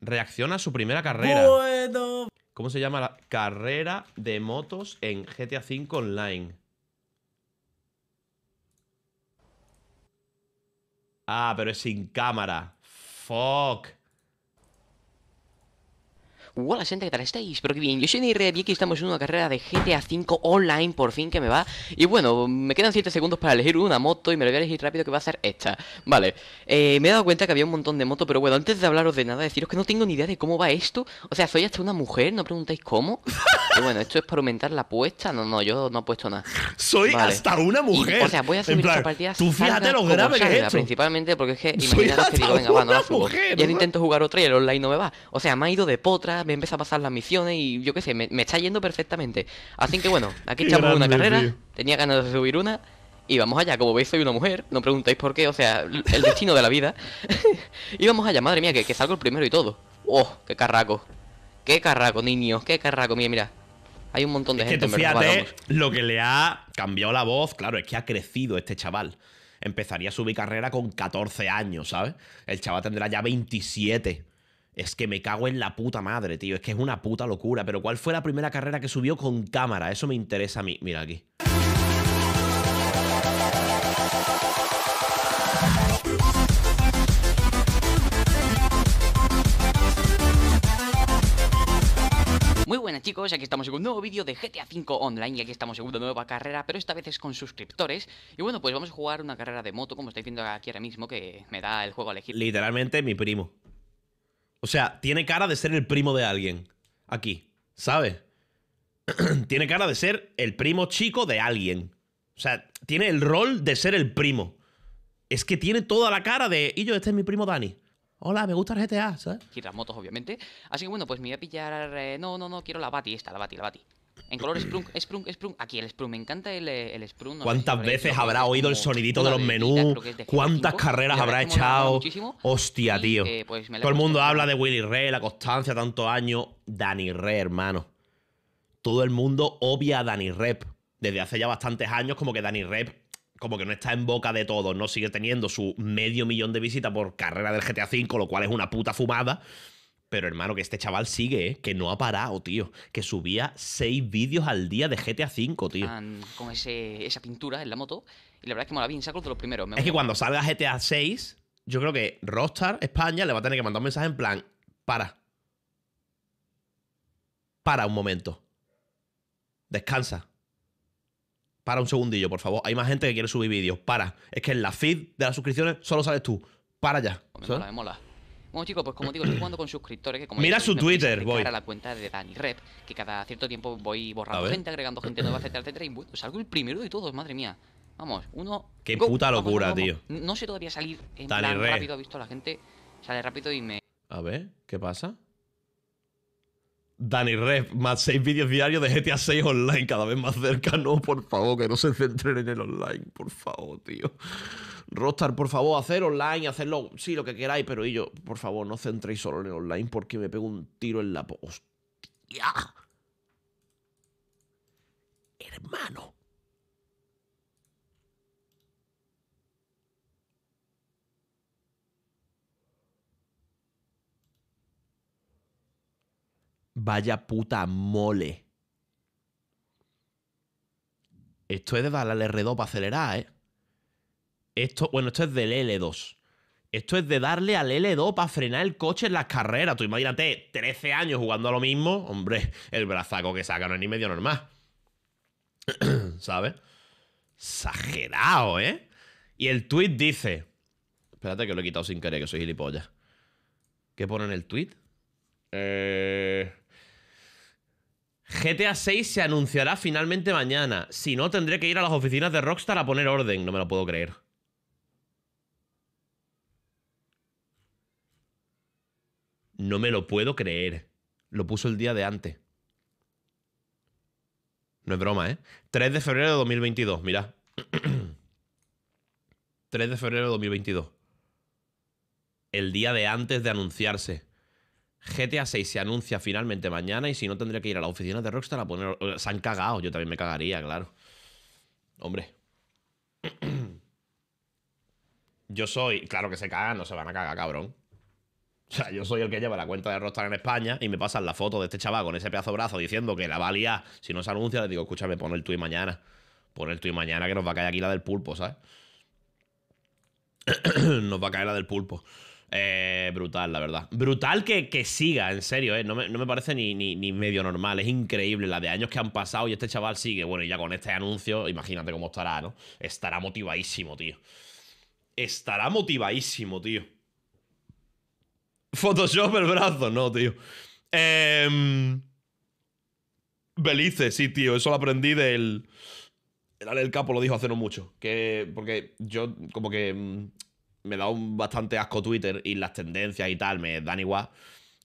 Reacciona a su primera carrera. ¿Cómo se llama la carrera de motos en GTA V Online? Ah, pero es sin cámara. Fuck. Hola gente, ¿qué tal estáis? ¡Pero que bien, yo soy y estamos en una carrera de GTA V online, por fin que me va Y bueno, me quedan 7 segundos para elegir una moto y me lo voy a elegir rápido que va a ser esta Vale, eh, me he dado cuenta que había un montón de motos, pero bueno, antes de hablaros de nada, deciros que no tengo ni idea de cómo va esto O sea, soy hasta una mujer, no preguntáis cómo Y bueno, esto es para aumentar la apuesta, no, no, yo no he puesto nada Soy hasta una mujer O sea, voy a subir esta partida Tú fíjate lo grave que Principalmente porque es que, imaginaros que digo, venga, va, no Ya intento jugar otra y el online no me va O sea, me ha ido de potra me empieza a pasar las misiones y yo qué sé, me, está yendo perfectamente. Así que bueno, aquí echamos una carrera, tenía ganas de subir una y vamos allá. Como veis, soy una mujer, no preguntáis por qué, o sea, el destino de la vida. y vamos allá, madre mía, que, que, salgo el primero y todo. ¡Oh, qué carraco! ¡Qué carraco, niños! ¡Qué carraco! Mira, mira. Hay un montón de gente. Que fíjate lo que le ha cambiado la voz, claro, es que ha crecido este chaval. Empezaría a subir carrera con 14 años, ¿sabes? El chaval tendrá ya 27. Es que me cago en la puta madre, tío. Es que es una puta locura. Pero ¿cuál fue la primera carrera que subió con cámara? Eso me interesa a mí. Mira aquí. Muy buenas chicos, aquí estamos en un nuevo vídeo de GTA V Online y aquí estamos en una nueva carrera, pero esta vez es con suscriptores Y bueno, pues vamos a jugar una carrera de moto, como estáis viendo aquí ahora mismo, que me da el juego a elegir Literalmente mi primo o sea, tiene cara de ser el primo de alguien. Aquí, ¿sabes? tiene cara de ser el primo chico de alguien. O sea, tiene el rol de ser el primo. Es que tiene toda la cara de. Y yo, este es mi primo Dani. Hola, me gusta el GTA, ¿sabes? Y las motos, obviamente. Así que bueno, pues me voy a pillar. Eh, no, no, no, quiero la Bati esta, la Bati, la Bati. En color Sprung, Sprung, Sprung. Aquí el Sprung, me encanta el, eh, Sprung. ¿Cuántas veces habrá oído el sonidito de los menús? ¿Cuántas carreras habrá echado? Hostia, tío. Eh, pues Todo el mundo habla de Willy Rey, la constancia, tantos años. Dani Rey, hermano. Todo el mundo obvia a Danny Rep. Desde hace ya bastantes años, como que Dani Rep como que no está en boca de todos, ¿no? Sigue teniendo su medio millón de visitas por carrera del GTA V, lo cual es una puta fumada. Pero hermano, que este chaval sigue, ¿eh? que no ha parado, tío. Que subía seis vídeos al día de GTA V, tío. con ese, esa pintura en la moto. Y la verdad es que mola bien saco de los primeros. es que cuando salga GTA VI, yo creo que Rockstar España le va a tener que mandar un mensaje en plan: para. Para un momento. Descansa. Para un segundillo, por favor. Hay más gente que quiere subir vídeos. Para. Es que en la feed de las suscripciones solo sales tú. Para ya. Pues me mola, me mola. Bueno, chicos, pues como digo, estoy jugando con suscriptores que como Mira su Twitter, voy. a la cuenta de Dani Rep, que cada cierto tiempo voy borrando gente, agregando gente nueva, etcétera, etcétera, y salgo el primero de todos, madre mía. Vamos, uno Qué puta locura, tío. No sé todavía salir en plan rápido, ha visto a la gente sale rápido y me A ver, ¿qué pasa? Dani Rep, más seis vídeos diarios de GTA 6 online, cada vez más cerca. No, por favor, que no se centren en el online, por favor, tío. Rostar, por favor, hacer online, hacerlo, sí, lo que queráis, pero y yo, por favor, no centréis solo en el online porque me pego un tiro en la... Po ¡Hostia! Hermano. Vaya puta mole. Esto es de darle R2 para acelerar, ¿eh? Esto, bueno, esto es del L2. Esto es de darle al L2 para frenar el coche en las carreras. Tú imagínate, 13 años jugando a lo mismo. Hombre, el brazaco que saca no es ni medio normal. ¿Sabes? Exagerado, ¿eh? Y el tweet dice. Espérate que lo he quitado sin querer, que soy gilipollas. ¿Qué pone en el tweet? GTA 6 se anunciará finalmente mañana. Si no, tendré que ir a las oficinas de Rockstar a poner orden. No me lo puedo creer. No me lo puedo creer. Lo puso el día de antes. No es broma, ¿eh? 3 de febrero de 2022, mira. 3 de febrero de 2022. El día de antes de anunciarse. GTA 6 se anuncia finalmente mañana y si no tendría que ir a la oficina de Rockstar a poner... Se han cagado, yo también me cagaría, claro. Hombre. Yo soy... Claro que se cagan, no se van a cagar, cabrón. O sea, yo soy el que lleva la cuenta de Rostar en España y me pasan la foto de este chaval con ese pedazo brazo diciendo que la va a liar. Si no se anuncia, le digo, escúchame, pon el tuit mañana. Pon el tuit mañana que nos va a caer aquí la del pulpo, ¿sabes? nos va a caer la del pulpo. Eh, brutal, la verdad. Brutal que, que siga, en serio, eh. no, me, parece ni, ni, ni, medio normal. Es increíble la de años que han pasado y este chaval sigue. Bueno, y ya con este anuncio, imagínate cómo estará, ¿no? Estará motivadísimo, tío. Estará motivadísimo, tío. Photoshop el brazo, no, tío. Em, Belice, sí, tío, eso lo aprendí del... El Capo lo dijo hace no mucho, que porque yo como que mm, me da un bastante asco Twitter y las tendencias y tal me dan igual.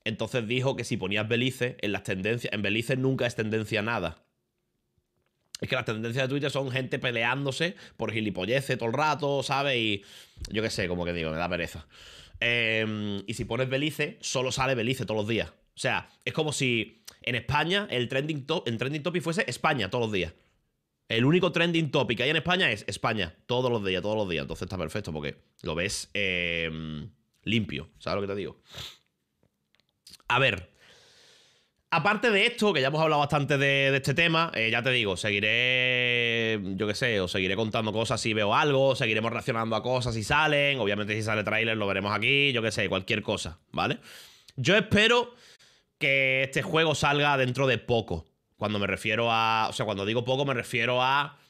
Entonces dijo que si ponías Belice en las tendencias, en Belice nunca es tendencia nada. Es que las tendencias de Twitter son gente peleándose por gilipollece todo el rato, ¿sabes? Y yo qué sé, como que digo, me da pereza. Em, y si pones Belice, solo sale Belice todos los días. O sea, es como si en España el trending, top, trending topic fuese España todos los días. El único trending topic que hay en España es España, todos los días, todos los días. Entonces está perfecto porque lo ves em, limpio, ¿sabes lo que te digo? A ver, Aparte de esto, que ya hemos hablado bastante de, este tema, eh, ya te digo, seguiré, yo qué sé, os seguiré contando cosas si veo algo, seguiremos reaccionando a cosas si salen, obviamente si sale trailer lo veremos aquí, yo qué sé, cualquier cosa, ¿vale? Yo espero que este juego salga dentro de poco. Cuando me refiero a, o sea, cuando digo poco me refiero a